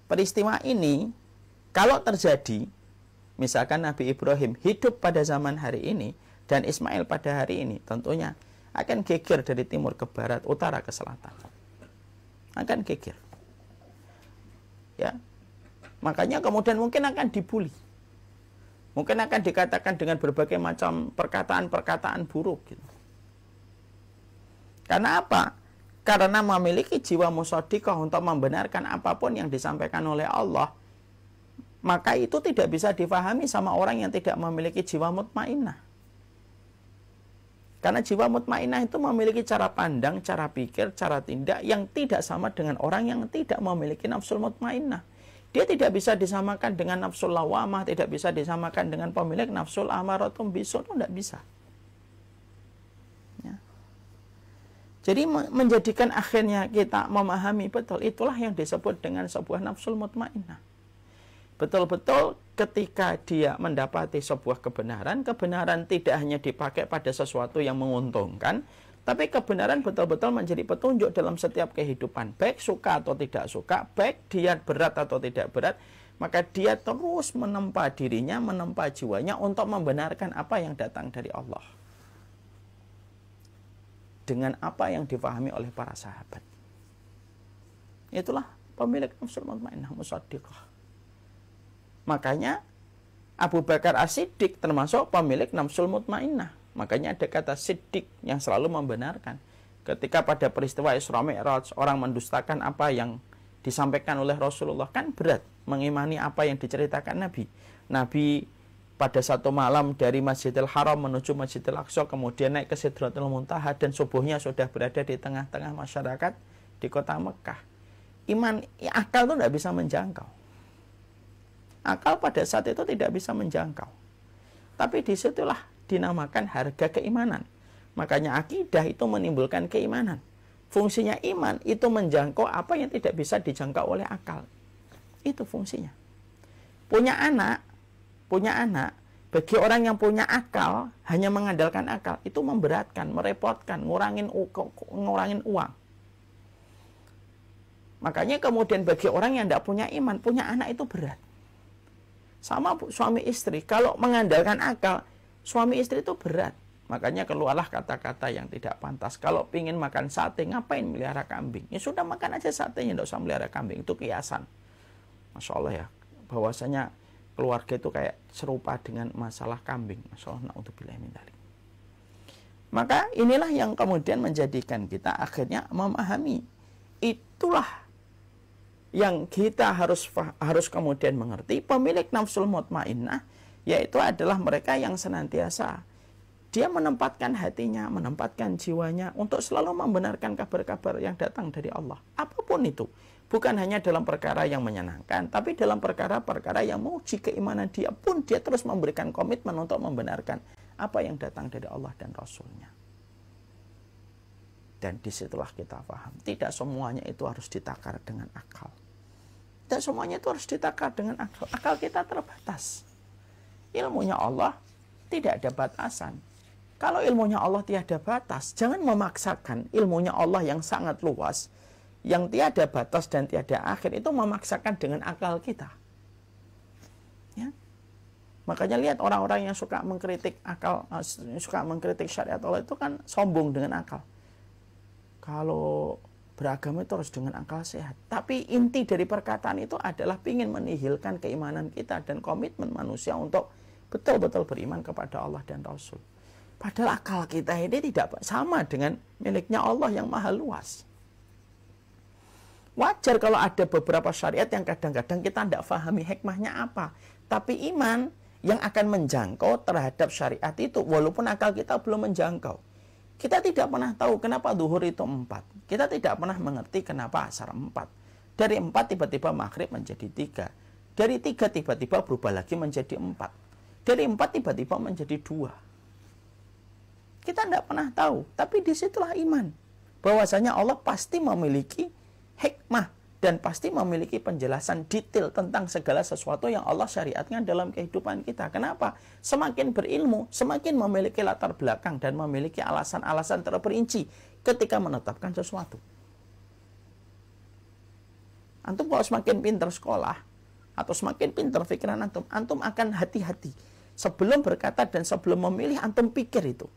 Peristiwa ini kalau terjadi Misalkan Nabi Ibrahim hidup pada zaman hari ini dan Ismail pada hari ini, tentunya akan geger dari timur ke barat, utara ke selatan. Akan geger. Ya. Makanya kemudian mungkin akan dibully. Mungkin akan dikatakan dengan berbagai macam perkataan-perkataan buruk gitu. Karena apa? Karena memiliki jiwa musadikah untuk membenarkan apapun yang disampaikan oleh Allah, maka itu tidak bisa difahami sama orang yang tidak memiliki jiwa mutmainah. Karena jiwa mutmainah itu memiliki cara pandang, cara pikir, cara tindak yang tidak sama dengan orang yang tidak memiliki nafsu mutmainah. Dia tidak bisa disamakan dengan nafsu lawamah, tidak bisa disamakan dengan pemilik nafsu amaratum bisu, itu tidak bisa. Ya. Jadi menjadikan akhirnya kita memahami betul itulah yang disebut dengan sebuah nafsu mutmainah betul-betul ketika dia mendapati sebuah kebenaran, kebenaran tidak hanya dipakai pada sesuatu yang menguntungkan, tapi kebenaran betul-betul menjadi petunjuk dalam setiap kehidupan, baik suka atau tidak suka, baik dia berat atau tidak berat, maka dia terus menempa dirinya, menempa jiwanya untuk membenarkan apa yang datang dari Allah. Dengan apa yang difahami oleh para sahabat. Itulah pemilik nafsul mutmainnah musaddiqah Makanya Abu Bakar As-Siddiq termasuk pemilik nafsul mutmainnah. Makanya ada kata siddiq yang selalu membenarkan. Ketika pada peristiwa Isra Mi'raj orang mendustakan apa yang disampaikan oleh Rasulullah kan berat mengimani apa yang diceritakan Nabi. Nabi pada satu malam dari Masjidil Haram menuju Masjidil Aqsa kemudian naik ke Sidratul Muntaha dan subuhnya sudah berada di tengah-tengah masyarakat di kota Mekah. Iman akal itu tidak bisa menjangkau. Akal pada saat itu tidak bisa menjangkau. Tapi disitulah dinamakan harga keimanan. Makanya akidah itu menimbulkan keimanan. Fungsinya iman itu menjangkau apa yang tidak bisa dijangkau oleh akal. Itu fungsinya. Punya anak, punya anak, bagi orang yang punya akal, hanya mengandalkan akal, itu memberatkan, merepotkan, ngurangin, ngurangin uang. Makanya kemudian bagi orang yang tidak punya iman, punya anak itu berat. Sama suami istri, kalau mengandalkan akal, suami istri itu berat. Makanya keluarlah kata-kata yang tidak pantas. Kalau pingin makan sate, ngapain melihara kambing? Ya sudah makan aja satenya, tidak usah melihara kambing. Itu kiasan. Masya Allah ya. Bahwasanya keluarga itu kayak serupa dengan masalah kambing. Masya Allah, na'udzubillahiminalik. Maka inilah yang kemudian menjadikan kita akhirnya memahami. Itulah yang kita harus harus kemudian mengerti pemilik nafsul mutmainnah yaitu adalah mereka yang senantiasa dia menempatkan hatinya, menempatkan jiwanya untuk selalu membenarkan kabar-kabar yang datang dari Allah. Apapun itu, bukan hanya dalam perkara yang menyenangkan, tapi dalam perkara-perkara yang menguji keimanan dia pun dia terus memberikan komitmen untuk membenarkan apa yang datang dari Allah dan Rasulnya. Dan disitulah kita paham, tidak semuanya itu harus ditakar dengan akal. Tidak semuanya itu harus ditakar dengan akal. Akal kita terbatas. Ilmunya Allah tidak ada batasan. Kalau ilmunya Allah tiada batas, jangan memaksakan ilmunya Allah yang sangat luas, yang tiada batas dan tiada akhir itu memaksakan dengan akal kita. Ya. Makanya lihat orang-orang yang suka mengkritik akal, eh, suka mengkritik syariat Allah itu kan sombong dengan akal. Kalau beragama itu harus dengan akal sehat. Tapi inti dari perkataan itu adalah ingin menihilkan keimanan kita dan komitmen manusia untuk betul-betul beriman kepada Allah dan Rasul. Padahal akal kita ini tidak sama dengan miliknya Allah yang maha luas. Wajar kalau ada beberapa syariat yang kadang-kadang kita tidak fahami hikmahnya apa. Tapi iman yang akan menjangkau terhadap syariat itu walaupun akal kita belum menjangkau. Kita tidak pernah tahu kenapa duhur itu empat kita tidak pernah mengerti kenapa asar 4. Dari empat tiba-tiba maghrib menjadi tiga Dari tiga tiba-tiba berubah lagi menjadi empat Dari empat tiba-tiba menjadi dua. Kita tidak pernah tahu, tapi disitulah iman. Bahwasanya Allah pasti memiliki hikmah dan pasti memiliki penjelasan detail tentang segala sesuatu yang Allah syariatkan dalam kehidupan kita. Kenapa? Semakin berilmu, semakin memiliki latar belakang dan memiliki alasan-alasan terperinci ketika menetapkan sesuatu. Antum kalau semakin pintar sekolah atau semakin pintar pikiran antum, antum akan hati-hati. Sebelum berkata dan sebelum memilih, antum pikir itu.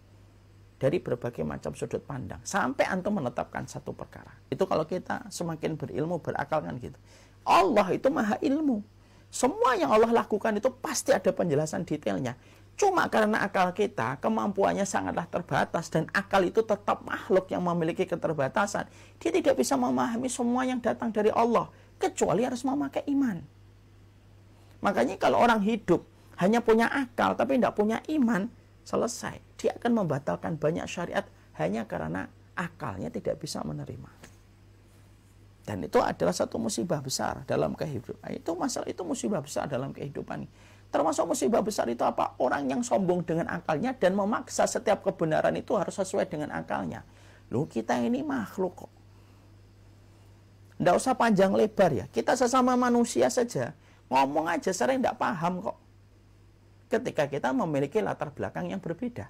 Dari berbagai macam sudut pandang. Sampai antum menetapkan satu perkara. Itu kalau kita semakin berilmu, berakal kan gitu. Allah itu maha ilmu. Semua yang Allah lakukan itu pasti ada penjelasan detailnya. Cuma karena akal kita, kemampuannya sangatlah terbatas dan akal itu tetap makhluk yang memiliki keterbatasan. Dia tidak bisa memahami semua yang datang dari Allah, kecuali harus memakai iman. Makanya kalau orang hidup hanya punya akal tapi tidak punya iman, selesai. Dia akan membatalkan banyak syariat hanya karena akalnya tidak bisa menerima. Dan itu adalah satu musibah besar dalam kehidupan. Itu masalah itu musibah besar dalam kehidupan Termasuk musibah besar itu apa? Orang yang sombong dengan akalnya dan memaksa setiap kebenaran itu harus sesuai dengan akalnya. Loh kita ini makhluk kok. Tidak usah panjang lebar ya. Kita sesama manusia saja. Ngomong aja sering tidak paham kok. Ketika kita memiliki latar belakang yang berbeda.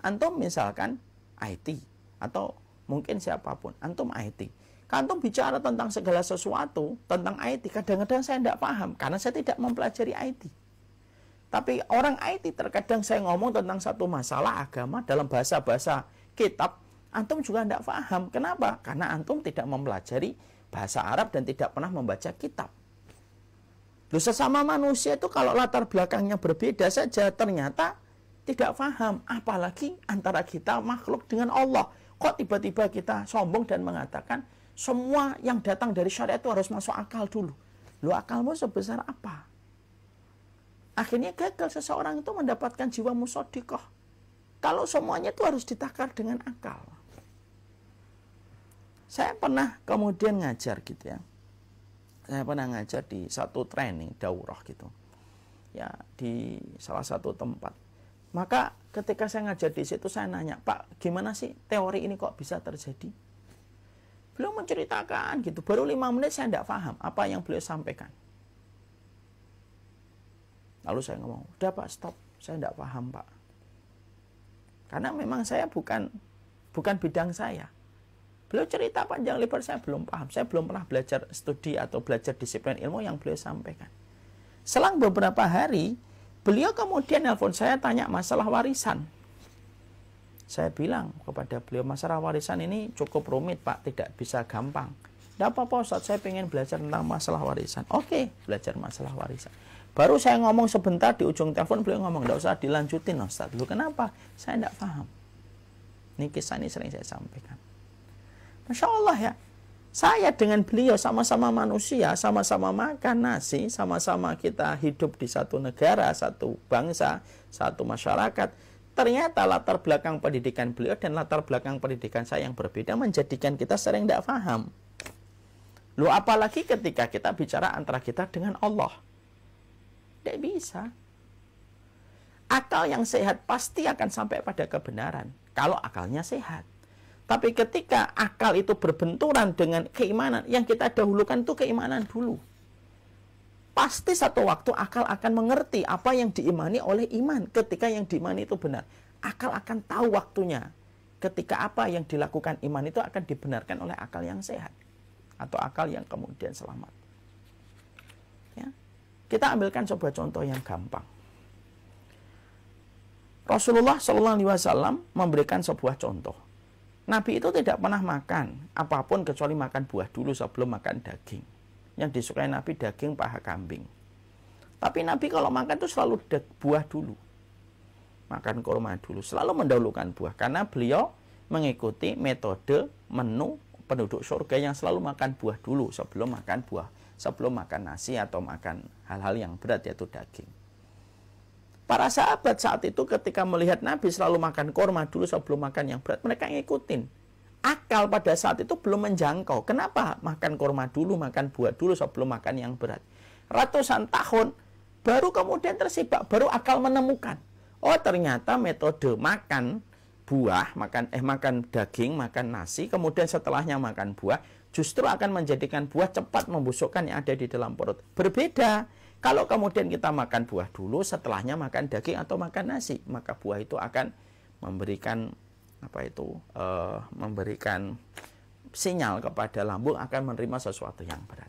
Antum misalkan IT atau mungkin siapapun. Antum IT Kantung bicara tentang segala sesuatu, tentang IT, kadang-kadang saya tidak paham, karena saya tidak mempelajari IT. Tapi orang IT terkadang saya ngomong tentang satu masalah agama dalam bahasa-bahasa kitab, Antum juga tidak paham. Kenapa? Karena Antum tidak mempelajari bahasa Arab dan tidak pernah membaca kitab. Loh sesama manusia itu kalau latar belakangnya berbeda saja ternyata tidak paham. Apalagi antara kita makhluk dengan Allah. Kok tiba-tiba kita sombong dan mengatakan semua yang datang dari syariat itu harus masuk akal dulu. Lu akalmu sebesar apa? Akhirnya gagal seseorang itu mendapatkan jiwa musodikoh. Kalau semuanya itu harus ditakar dengan akal. Saya pernah kemudian ngajar gitu ya. Saya pernah ngajar di satu training daurah gitu. Ya, di salah satu tempat. Maka ketika saya ngajar di situ saya nanya, "Pak, gimana sih teori ini kok bisa terjadi?" Beliau menceritakan gitu. Baru lima menit saya tidak paham apa yang beliau sampaikan. Lalu saya ngomong, udah pak stop, saya tidak paham pak. Karena memang saya bukan bukan bidang saya. Beliau cerita panjang lebar saya belum paham. Saya belum pernah belajar studi atau belajar disiplin ilmu yang beliau sampaikan. Selang beberapa hari, beliau kemudian nelpon saya tanya masalah warisan. Saya bilang kepada beliau, masalah warisan ini cukup rumit Pak, tidak bisa gampang. Tidak apa-apa Ustaz, saya ingin belajar tentang masalah warisan. Oke, belajar masalah warisan. Baru saya ngomong sebentar di ujung telepon, beliau ngomong, tidak usah dilanjutin Ustaz. Lu kenapa? Saya tidak paham. Ini kisah ini sering saya sampaikan. Masya Allah ya, saya dengan beliau sama-sama manusia, sama-sama makan nasi, sama-sama kita hidup di satu negara, satu bangsa, satu masyarakat Ternyata latar belakang pendidikan beliau dan latar belakang pendidikan saya yang berbeda menjadikan kita sering tidak paham. Lu apalagi ketika kita bicara antara kita dengan Allah. Tidak bisa. Akal yang sehat pasti akan sampai pada kebenaran. Kalau akalnya sehat. Tapi ketika akal itu berbenturan dengan keimanan, yang kita dahulukan itu keimanan dulu pasti satu waktu akal akan mengerti apa yang diimani oleh iman ketika yang diimani itu benar. Akal akan tahu waktunya ketika apa yang dilakukan iman itu akan dibenarkan oleh akal yang sehat atau akal yang kemudian selamat. Ya. Kita ambilkan sebuah contoh yang gampang. Rasulullah Shallallahu Alaihi Wasallam memberikan sebuah contoh. Nabi itu tidak pernah makan apapun kecuali makan buah dulu sebelum makan daging yang disukai Nabi daging paha kambing. Tapi Nabi kalau makan itu selalu buah dulu. Makan kurma dulu, selalu mendahulukan buah karena beliau mengikuti metode menu penduduk surga yang selalu makan buah dulu sebelum makan buah, sebelum makan nasi atau makan hal-hal yang berat yaitu daging. Para sahabat saat itu ketika melihat Nabi selalu makan kurma dulu sebelum makan yang berat, mereka ngikutin akal pada saat itu belum menjangkau. Kenapa? Makan kurma dulu, makan buah dulu sebelum makan yang berat. Ratusan tahun baru kemudian tersibak, baru akal menemukan. Oh, ternyata metode makan buah, makan eh makan daging, makan nasi, kemudian setelahnya makan buah, justru akan menjadikan buah cepat membusukkan yang ada di dalam perut. Berbeda kalau kemudian kita makan buah dulu, setelahnya makan daging atau makan nasi, maka buah itu akan memberikan apa itu uh, memberikan sinyal kepada lambung akan menerima sesuatu yang berat.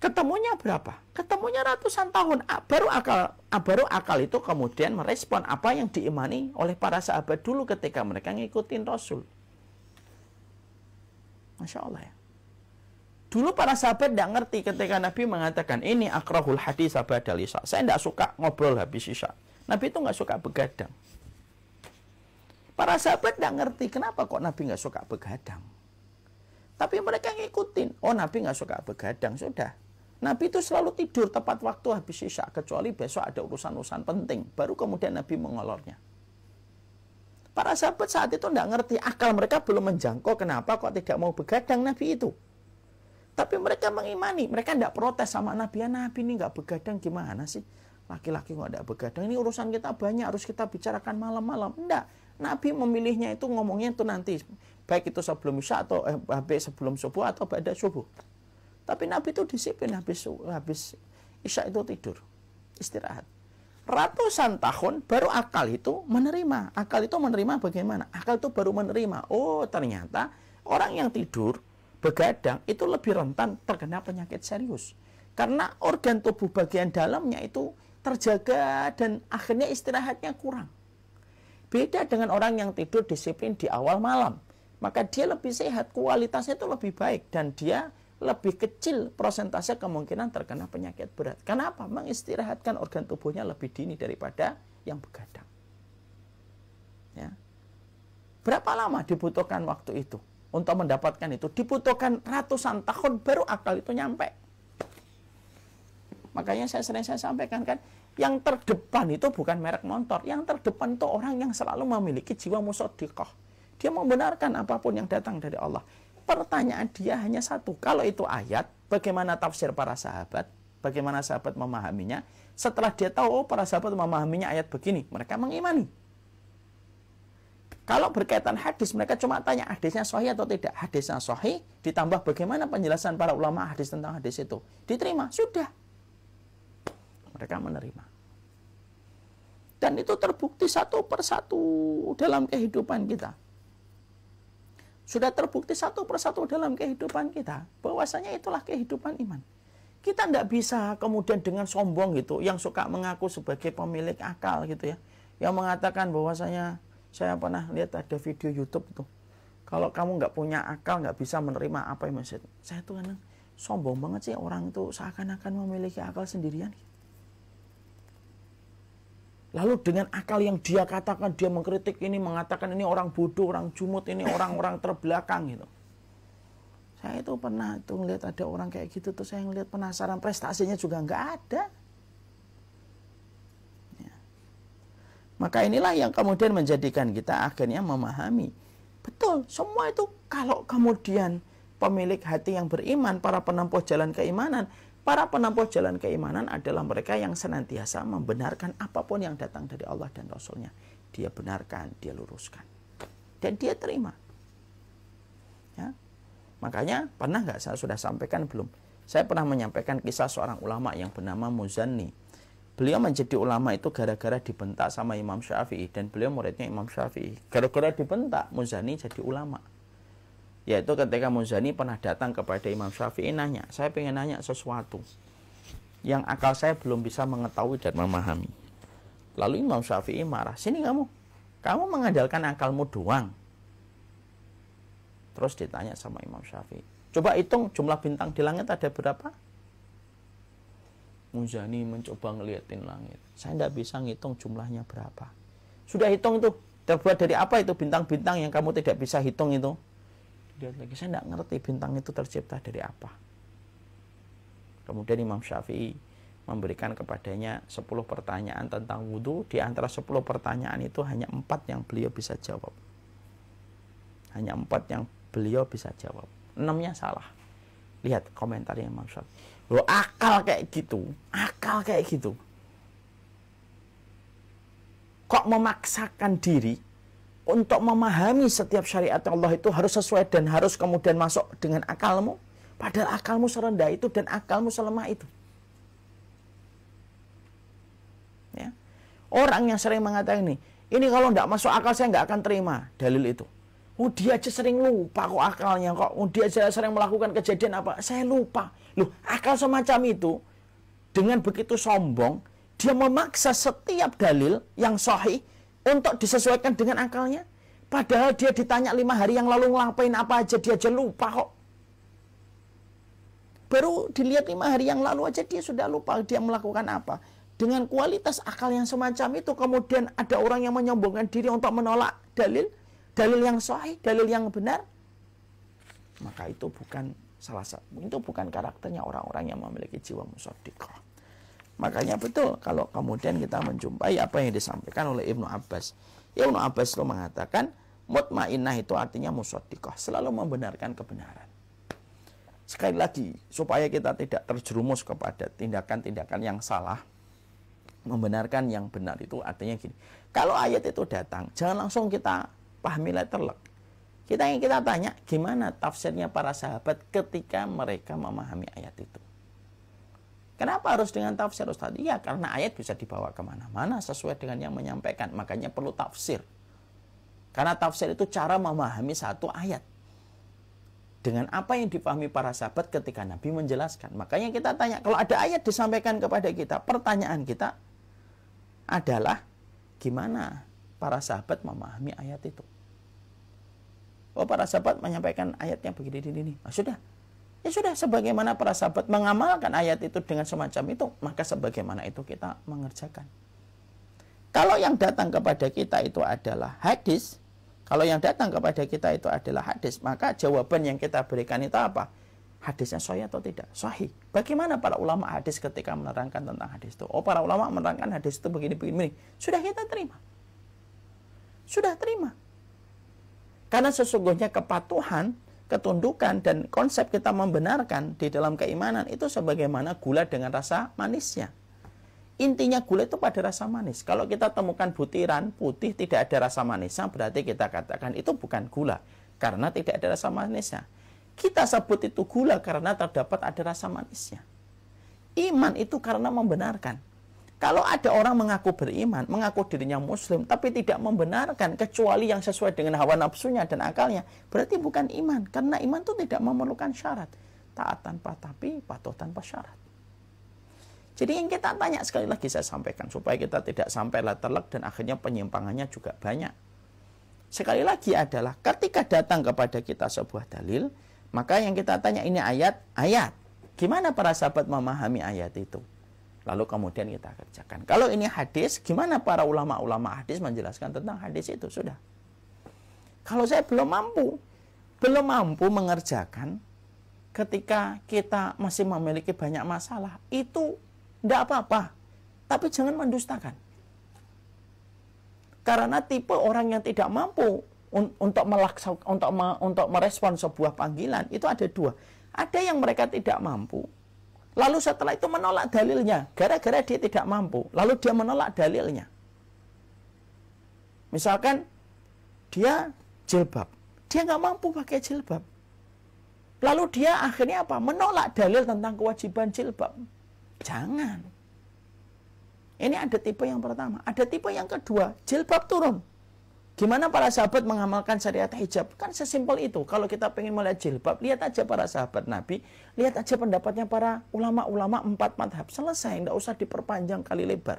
Ketemunya berapa? Ketemunya ratusan tahun. Baru akal baru akal itu kemudian merespon apa yang diimani oleh para sahabat dulu ketika mereka ngikutin Rasul. Masya Allah ya. Dulu para sahabat tidak ngerti ketika Nabi mengatakan ini akrahul hadis sahabat Dalisa. Saya tidak suka ngobrol habis isya. Nabi itu nggak suka begadang. Para sahabat nggak ngerti kenapa kok Nabi nggak suka begadang. Tapi mereka ngikutin. Oh Nabi nggak suka begadang sudah. Nabi itu selalu tidur tepat waktu habis isya kecuali besok ada urusan-urusan penting. Baru kemudian Nabi mengolornya. Para sahabat saat itu tidak ngerti akal mereka belum menjangkau kenapa kok tidak mau begadang Nabi itu. Tapi mereka mengimani, mereka tidak protes sama Nabi. Ya, Nabi ini nggak begadang gimana sih? Laki-laki nggak -laki ada begadang. Ini urusan kita banyak harus kita bicarakan malam-malam. Enggak. -malam. Nabi memilihnya itu ngomongnya itu nanti baik itu sebelum isya atau eh, habis sebelum subuh atau pada subuh. Tapi Nabi itu disiplin habis habis isya itu tidur, istirahat. Ratusan tahun baru akal itu menerima. Akal itu menerima bagaimana? Akal itu baru menerima. Oh, ternyata orang yang tidur begadang itu lebih rentan terkena penyakit serius. Karena organ tubuh bagian dalamnya itu terjaga dan akhirnya istirahatnya kurang. Beda dengan orang yang tidur disiplin di awal malam. Maka dia lebih sehat, kualitasnya itu lebih baik. Dan dia lebih kecil prosentase kemungkinan terkena penyakit berat. Kenapa? Mengistirahatkan organ tubuhnya lebih dini daripada yang begadang. Ya. Berapa lama dibutuhkan waktu itu untuk mendapatkan itu? Dibutuhkan ratusan tahun baru akal itu nyampe. Makanya saya sering saya sampaikan kan, yang terdepan itu bukan merek motor, yang terdepan itu orang yang selalu memiliki jiwa musodikoh. Dia membenarkan apapun yang datang dari Allah. Pertanyaan dia hanya satu, kalau itu ayat, bagaimana tafsir para sahabat? Bagaimana sahabat memahaminya? Setelah dia tahu, oh para sahabat memahaminya ayat begini, mereka mengimani. Kalau berkaitan hadis, mereka cuma tanya hadisnya sahih atau tidak. Hadisnya sahih, ditambah bagaimana penjelasan para ulama hadis tentang hadis itu. Diterima, sudah mereka menerima. Dan itu terbukti satu persatu dalam kehidupan kita. Sudah terbukti satu persatu dalam kehidupan kita. Bahwasanya itulah kehidupan iman. Kita tidak bisa kemudian dengan sombong gitu. Yang suka mengaku sebagai pemilik akal gitu ya. Yang mengatakan bahwasanya saya pernah lihat ada video Youtube itu. Kalau kamu nggak punya akal, nggak bisa menerima apa yang maksud. Saya tuh kan sombong banget sih orang itu seakan-akan memiliki akal sendirian. Gitu. Lalu dengan akal yang dia katakan, dia mengkritik ini, mengatakan ini orang bodoh, orang jumut, ini orang-orang terbelakang gitu. Saya itu pernah tuh ngeliat ada orang kayak gitu tuh saya ngeliat penasaran prestasinya juga nggak ada. Ya. Maka inilah yang kemudian menjadikan kita akhirnya memahami betul semua itu kalau kemudian pemilik hati yang beriman para penempuh jalan keimanan Para penempuh jalan keimanan adalah mereka yang senantiasa membenarkan apapun yang datang dari Allah dan Rasulnya. Dia benarkan, dia luruskan. Dan dia terima. Ya. Makanya pernah nggak saya sudah sampaikan belum? Saya pernah menyampaikan kisah seorang ulama yang bernama Muzani. Beliau menjadi ulama itu gara-gara dibentak sama Imam Syafi'i dan beliau muridnya Imam Syafi'i. Gara-gara dibentak, Muzani jadi ulama yaitu ketika Muzani pernah datang kepada Imam Syafi'i nanya, saya ingin nanya sesuatu yang akal saya belum bisa mengetahui dan memahami. Lalu Imam Syafi'i marah, sini kamu, kamu mengandalkan akalmu doang. Terus ditanya sama Imam Syafi'i, coba hitung jumlah bintang di langit ada berapa? Muzani mencoba ngeliatin langit. Saya tidak bisa ngitung jumlahnya berapa. Sudah hitung itu, terbuat dari apa itu bintang-bintang yang kamu tidak bisa hitung itu? lihat lagi saya tidak ngerti bintang itu tercipta dari apa kemudian Imam Syafi'i memberikan kepadanya 10 pertanyaan tentang wudhu di antara 10 pertanyaan itu hanya empat yang beliau bisa jawab hanya empat yang beliau bisa jawab enamnya salah lihat komentar yang Imam Syafi'i lo akal kayak gitu akal kayak gitu kok memaksakan diri untuk memahami setiap syariat Allah itu harus sesuai dan harus kemudian masuk dengan akalmu. Padahal akalmu serendah itu dan akalmu selemah itu. Ya. Orang yang sering mengatakan ini, ini kalau tidak masuk akal saya nggak akan terima dalil itu. Oh dia aja sering lupa kok akalnya kok. Oh dia aja sering melakukan kejadian apa. Saya lupa. Loh akal semacam itu dengan begitu sombong. Dia memaksa setiap dalil yang sahih untuk disesuaikan dengan akalnya. Padahal dia ditanya lima hari yang lalu ngelapain apa aja dia aja lupa kok. Baru dilihat lima hari yang lalu aja dia sudah lupa dia melakukan apa. Dengan kualitas akal yang semacam itu kemudian ada orang yang menyombongkan diri untuk menolak dalil. Dalil yang sahih, dalil yang benar. Maka itu bukan salah satu, itu bukan karakternya orang-orang yang memiliki jiwa musadikah. Makanya betul kalau kemudian kita menjumpai apa yang disampaikan oleh Ibnu Abbas. Ibnu Abbas itu mengatakan mutmainah itu artinya musaddiqah, selalu membenarkan kebenaran. Sekali lagi, supaya kita tidak terjerumus kepada tindakan-tindakan yang salah, membenarkan yang benar itu artinya gini. Kalau ayat itu datang, jangan langsung kita pahami letterlek. Kita yang kita tanya, gimana tafsirnya para sahabat ketika mereka memahami ayat itu? Kenapa harus dengan tafsir Ustaz? Iya, karena ayat bisa dibawa kemana-mana sesuai dengan yang menyampaikan. Makanya perlu tafsir. Karena tafsir itu cara memahami satu ayat. Dengan apa yang dipahami para sahabat ketika Nabi menjelaskan. Makanya kita tanya, kalau ada ayat disampaikan kepada kita, pertanyaan kita adalah gimana para sahabat memahami ayat itu. Oh, para sahabat menyampaikan ayatnya begini-begini. Nah, sudah, Ya sudah, sebagaimana para sahabat mengamalkan ayat itu dengan semacam itu, maka sebagaimana itu kita mengerjakan. Kalau yang datang kepada kita itu adalah hadis, kalau yang datang kepada kita itu adalah hadis, maka jawaban yang kita berikan itu apa? Hadisnya sahih atau tidak? Sahih. Bagaimana para ulama hadis ketika menerangkan tentang hadis itu? Oh, para ulama menerangkan hadis itu begini-begini. Sudah kita terima. Sudah terima. Karena sesungguhnya kepatuhan ketundukan dan konsep kita membenarkan di dalam keimanan itu sebagaimana gula dengan rasa manisnya. Intinya gula itu pada rasa manis. Kalau kita temukan butiran putih tidak ada rasa manisnya, berarti kita katakan itu bukan gula karena tidak ada rasa manisnya. Kita sebut itu gula karena terdapat ada rasa manisnya. Iman itu karena membenarkan. Kalau ada orang mengaku beriman, mengaku dirinya muslim, tapi tidak membenarkan kecuali yang sesuai dengan hawa nafsunya dan akalnya, berarti bukan iman. Karena iman itu tidak memerlukan syarat. Taat tanpa tapi, patuh tanpa syarat. Jadi yang kita tanya sekali lagi saya sampaikan, supaya kita tidak sampai terlek dan akhirnya penyimpangannya juga banyak. Sekali lagi adalah ketika datang kepada kita sebuah dalil, maka yang kita tanya ini ayat, ayat. Gimana para sahabat memahami ayat itu? lalu kemudian kita kerjakan. Kalau ini hadis, gimana para ulama-ulama hadis menjelaskan tentang hadis itu? Sudah. Kalau saya belum mampu, belum mampu mengerjakan ketika kita masih memiliki banyak masalah, itu tidak apa-apa. Tapi jangan mendustakan. Karena tipe orang yang tidak mampu un untuk melaksa untuk me untuk merespon sebuah panggilan itu ada dua. Ada yang mereka tidak mampu, Lalu setelah itu menolak dalilnya. Gara-gara dia tidak mampu. Lalu dia menolak dalilnya. Misalkan dia jilbab. Dia nggak mampu pakai jilbab. Lalu dia akhirnya apa? Menolak dalil tentang kewajiban jilbab. Jangan. Ini ada tipe yang pertama. Ada tipe yang kedua. Jilbab turun. Gimana para sahabat mengamalkan syariat hijab? Kan sesimpel itu. Kalau kita pengen melihat jilbab, lihat aja para sahabat Nabi. Lihat aja pendapatnya para ulama-ulama empat madhab. Selesai, tidak usah diperpanjang kali lebar.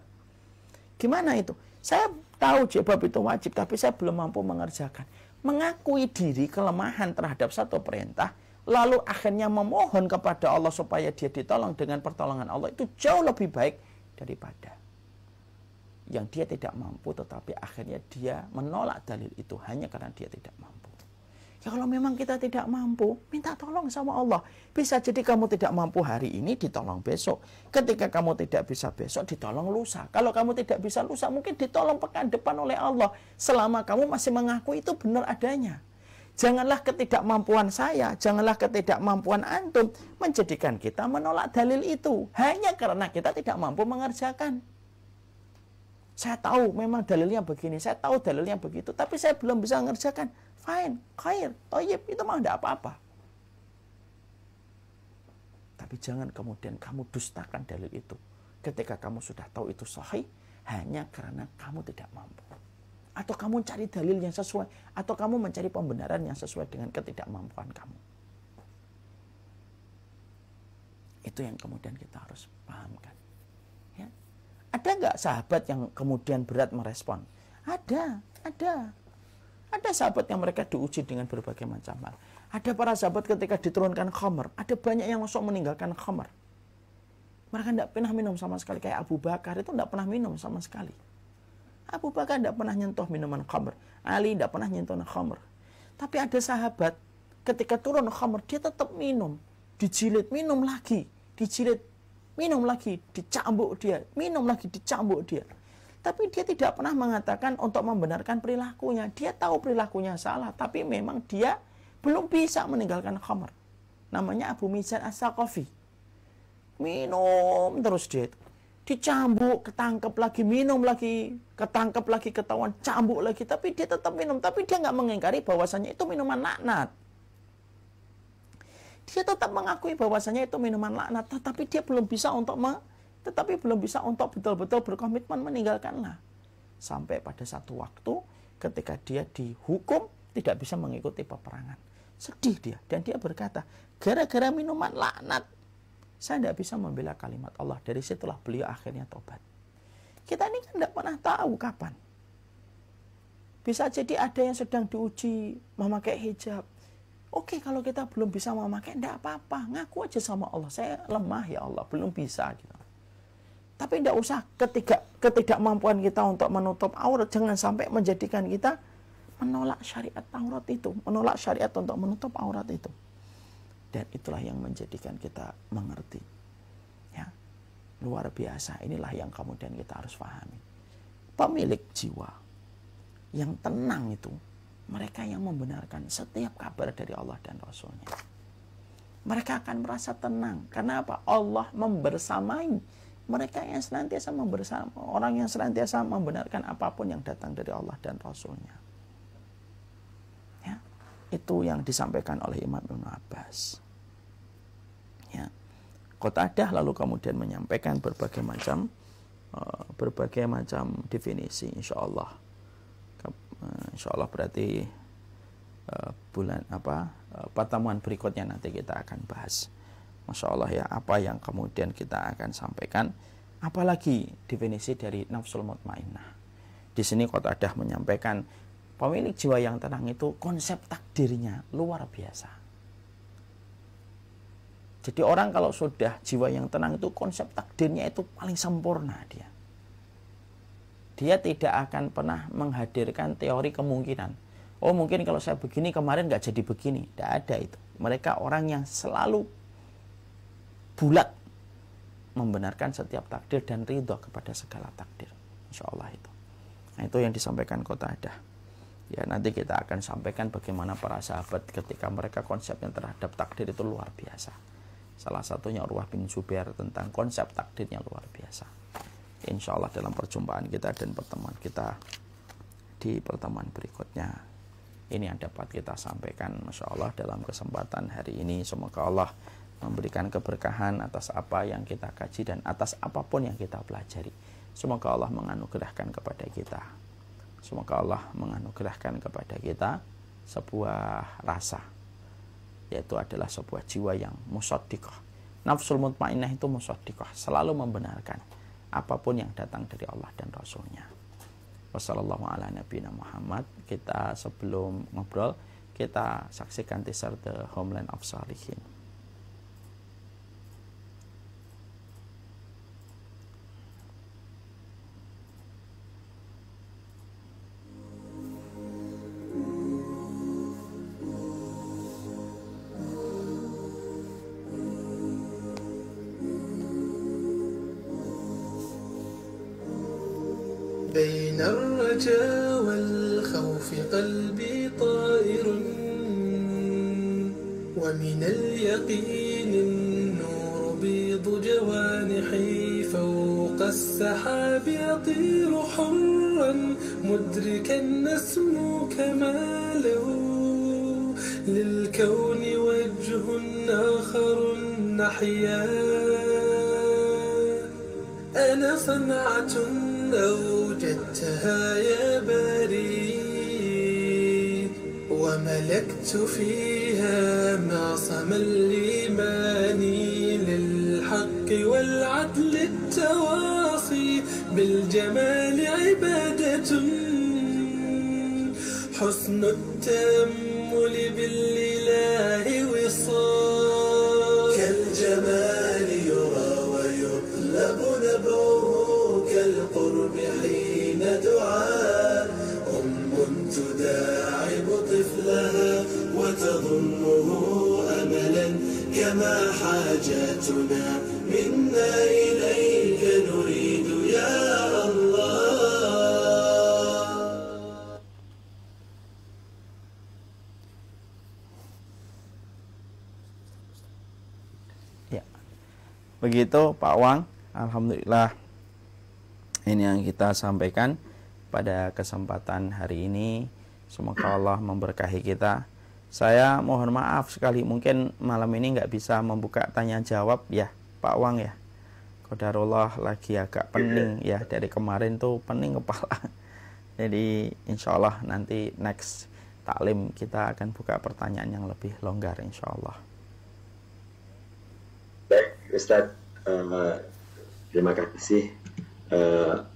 Gimana itu? Saya tahu jilbab itu wajib, tapi saya belum mampu mengerjakan. Mengakui diri kelemahan terhadap satu perintah, lalu akhirnya memohon kepada Allah supaya dia ditolong dengan pertolongan Allah, itu jauh lebih baik daripada yang dia tidak mampu tetapi akhirnya dia menolak dalil itu hanya karena dia tidak mampu. Ya kalau memang kita tidak mampu, minta tolong sama Allah. Bisa jadi kamu tidak mampu hari ini, ditolong besok. Ketika kamu tidak bisa besok, ditolong lusa. Kalau kamu tidak bisa lusa, mungkin ditolong pekan depan oleh Allah. Selama kamu masih mengaku itu benar adanya. Janganlah ketidakmampuan saya, janganlah ketidakmampuan antum menjadikan kita menolak dalil itu hanya karena kita tidak mampu mengerjakan. Saya tahu memang dalilnya begini, saya tahu dalilnya begitu, tapi saya belum bisa mengerjakan. Fine, khair, toyib, itu mah tidak apa-apa. Tapi jangan kemudian kamu dustakan dalil itu. Ketika kamu sudah tahu itu sahih, hanya karena kamu tidak mampu. Atau kamu cari dalil yang sesuai. Atau kamu mencari pembenaran yang sesuai dengan ketidakmampuan kamu. Itu yang kemudian kita harus pahamkan. Ada nggak sahabat yang kemudian berat merespon? Ada, ada. Ada sahabat yang mereka diuji dengan berbagai macam hal. Ada para sahabat ketika diturunkan khamr, Ada banyak yang langsung meninggalkan khamr. Mereka tidak pernah minum sama sekali. Kayak Abu Bakar itu tidak pernah minum sama sekali. Abu Bakar tidak pernah nyentuh minuman khamr. Ali tidak pernah nyentuh khamr. Tapi ada sahabat ketika turun khamr dia tetap minum. Dijilid minum lagi. Dijilid minum lagi, dicambuk dia, minum lagi, dicambuk dia. Tapi dia tidak pernah mengatakan untuk membenarkan perilakunya. Dia tahu perilakunya salah, tapi memang dia belum bisa meninggalkan khamar. Namanya Abu Mizan As-Sakofi. Minum terus dia itu. Dicambuk, ketangkep lagi, minum lagi, ketangkep lagi, ketahuan, cambuk lagi. Tapi dia tetap minum. Tapi dia nggak mengingkari bahwasannya itu minuman laknat dia tetap mengakui bahwasanya itu minuman laknat, tetapi dia belum bisa untuk me, tetapi belum bisa untuk betul-betul berkomitmen meninggalkanlah. Sampai pada satu waktu ketika dia dihukum tidak bisa mengikuti peperangan. Sedih dia dan dia berkata, gara-gara minuman laknat saya tidak bisa membela kalimat Allah. Dari situlah beliau akhirnya tobat. Kita ini kan tidak pernah tahu kapan. Bisa jadi ada yang sedang diuji memakai hijab Oke, kalau kita belum bisa memakai, tidak apa-apa. Ngaku aja sama Allah. Saya lemah ya Allah, belum bisa. Gitu. Tapi tidak usah ketika ketidakmampuan kita untuk menutup aurat. Jangan sampai menjadikan kita menolak syariat aurat itu. Menolak syariat untuk menutup aurat itu. Dan itulah yang menjadikan kita mengerti. Ya, Luar biasa. Inilah yang kemudian kita harus pahami. Pemilik jiwa yang tenang itu mereka yang membenarkan setiap kabar dari Allah dan Rasulnya. Mereka akan merasa tenang. Karena apa? Allah membersamai mereka yang senantiasa membersama, orang yang senantiasa membenarkan apapun yang datang dari Allah dan Rasulnya. Ya, itu yang disampaikan oleh Imam Ibn Abbas. Ya. Qatadah lalu kemudian menyampaikan berbagai macam eh, berbagai macam definisi insya Allah insya Allah berarti uh, bulan apa uh, pertemuan berikutnya nanti kita akan bahas masya Allah ya apa yang kemudian kita akan sampaikan apalagi definisi dari nafsul mutmainnah di sini kota dah menyampaikan pemilik jiwa yang tenang itu konsep takdirnya luar biasa jadi orang kalau sudah jiwa yang tenang itu konsep takdirnya itu paling sempurna dia dia tidak akan pernah menghadirkan teori kemungkinan. Oh mungkin kalau saya begini kemarin nggak jadi begini, tidak ada itu. Mereka orang yang selalu bulat membenarkan setiap takdir dan ridho kepada segala takdir. Insya Allah itu. Nah itu yang disampaikan kota ada. Ya nanti kita akan sampaikan bagaimana para sahabat ketika mereka konsepnya terhadap takdir itu luar biasa. Salah satunya Urwah bin Zubair tentang konsep takdirnya luar biasa insya Allah dalam perjumpaan kita dan pertemuan kita di pertemuan berikutnya ini yang dapat kita sampaikan Masya Allah dalam kesempatan hari ini semoga Allah memberikan keberkahan atas apa yang kita kaji dan atas apapun yang kita pelajari semoga Allah menganugerahkan kepada kita semoga Allah menganugerahkan kepada kita sebuah rasa yaitu adalah sebuah jiwa yang musadikoh nafsul mutmainah itu musyadikoh selalu membenarkan apapun yang datang dari Allah dan Rasulnya. Wassalamualaikum ala Muhammad. Kita sebelum ngobrol, kita saksikan teaser The Homeland of Salihin. ومن اليقين النور بيض جوانحي فوق السحاب يطير حرا مدركا نسمو كماله للكون وجه آخر نحيا أنا صنعة أوجدتها يا باري وملكت فيها عصم الإيمان للحق والعدل التواصي بالجمال عبادة حسن التم Ya, ya. Begitu Pak Wang, Alhamdulillah ini yang kita sampaikan pada kesempatan hari ini. Semoga Allah memberkahi kita saya mohon maaf sekali mungkin malam ini nggak bisa membuka tanya jawab ya Pak Wang ya. Kodarullah lagi agak pening iya. ya dari kemarin tuh pening kepala. *laughs* Jadi insya Allah nanti next taklim kita akan buka pertanyaan yang lebih longgar insya Allah. Baik Ustadz, uh, terima kasih. Uh,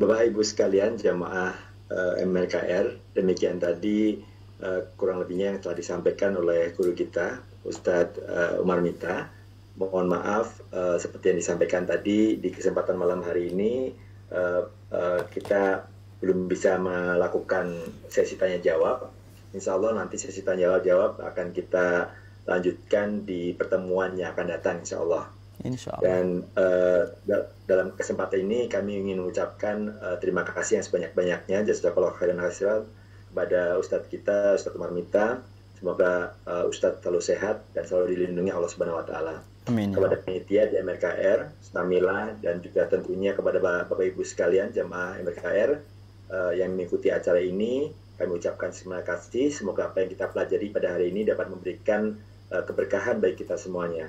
Bapak Ibu sekalian jamaah uh, eh, MLKR demikian tadi Eh, kurang lebihnya yang telah disampaikan oleh guru kita Ustadz uh, Umar Mita. Mohon maaf uh, seperti yang disampaikan tadi di kesempatan malam hari ini uh, uh, kita belum bisa melakukan sesi tanya jawab. Insya Allah nanti sesi tanya jawab akan kita lanjutkan di pertemuan yang akan datang Insya Allah. Insya Allah. Dan uh, da dalam kesempatan ini kami ingin mengucapkan uh, terima kasih yang sebanyak-banyaknya jazakallahu khairan khairan kepada Ustadz kita Ustadz Umar Mita semoga uh, Ustadz selalu sehat dan selalu dilindungi Allah Subhanahu Wa Taala Amin. Ya kepada penitia di MRKR, Stamila, dan juga tentunya kepada Bapak Ibu sekalian jemaah MRKR uh, yang mengikuti acara ini, kami ucapkan terima kasih. Semoga apa yang kita pelajari pada hari ini dapat memberikan uh, keberkahan bagi kita semuanya.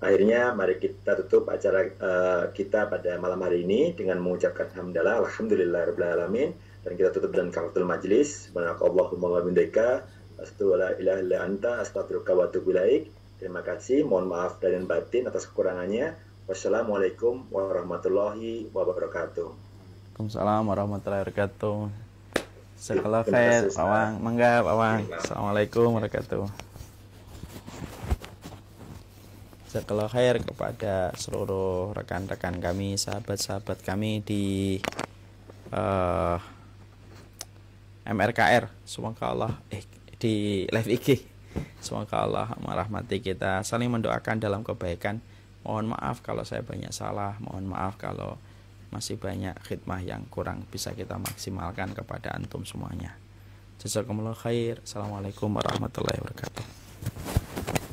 Akhirnya, mari kita tutup acara uh, kita pada malam hari ini dengan mengucapkan hamdalah, alhamdulillah, alamin dan kita tutup dengan kafatul majlis allahumma wa bihamdika astaghfiruka anta astaghfiruka wa atubu ilaik terima kasih mohon maaf dari dan batin atas kekurangannya wassalamualaikum warahmatullahi wabarakatuh assalamualaikum warahmatullahi wabarakatuh Sekolah Fed, Awang, Mangga, Awang. Assalamualaikum warahmatullahi wabarakatuh segala khair kepada seluruh rekan-rekan kami, sahabat-sahabat kami di uh, MRKR semoga Allah eh, di live IG semoga Allah merahmati kita saling mendoakan dalam kebaikan mohon maaf kalau saya banyak salah mohon maaf kalau masih banyak khidmah yang kurang bisa kita maksimalkan kepada antum semuanya jazakumullah khair assalamualaikum warahmatullahi wabarakatuh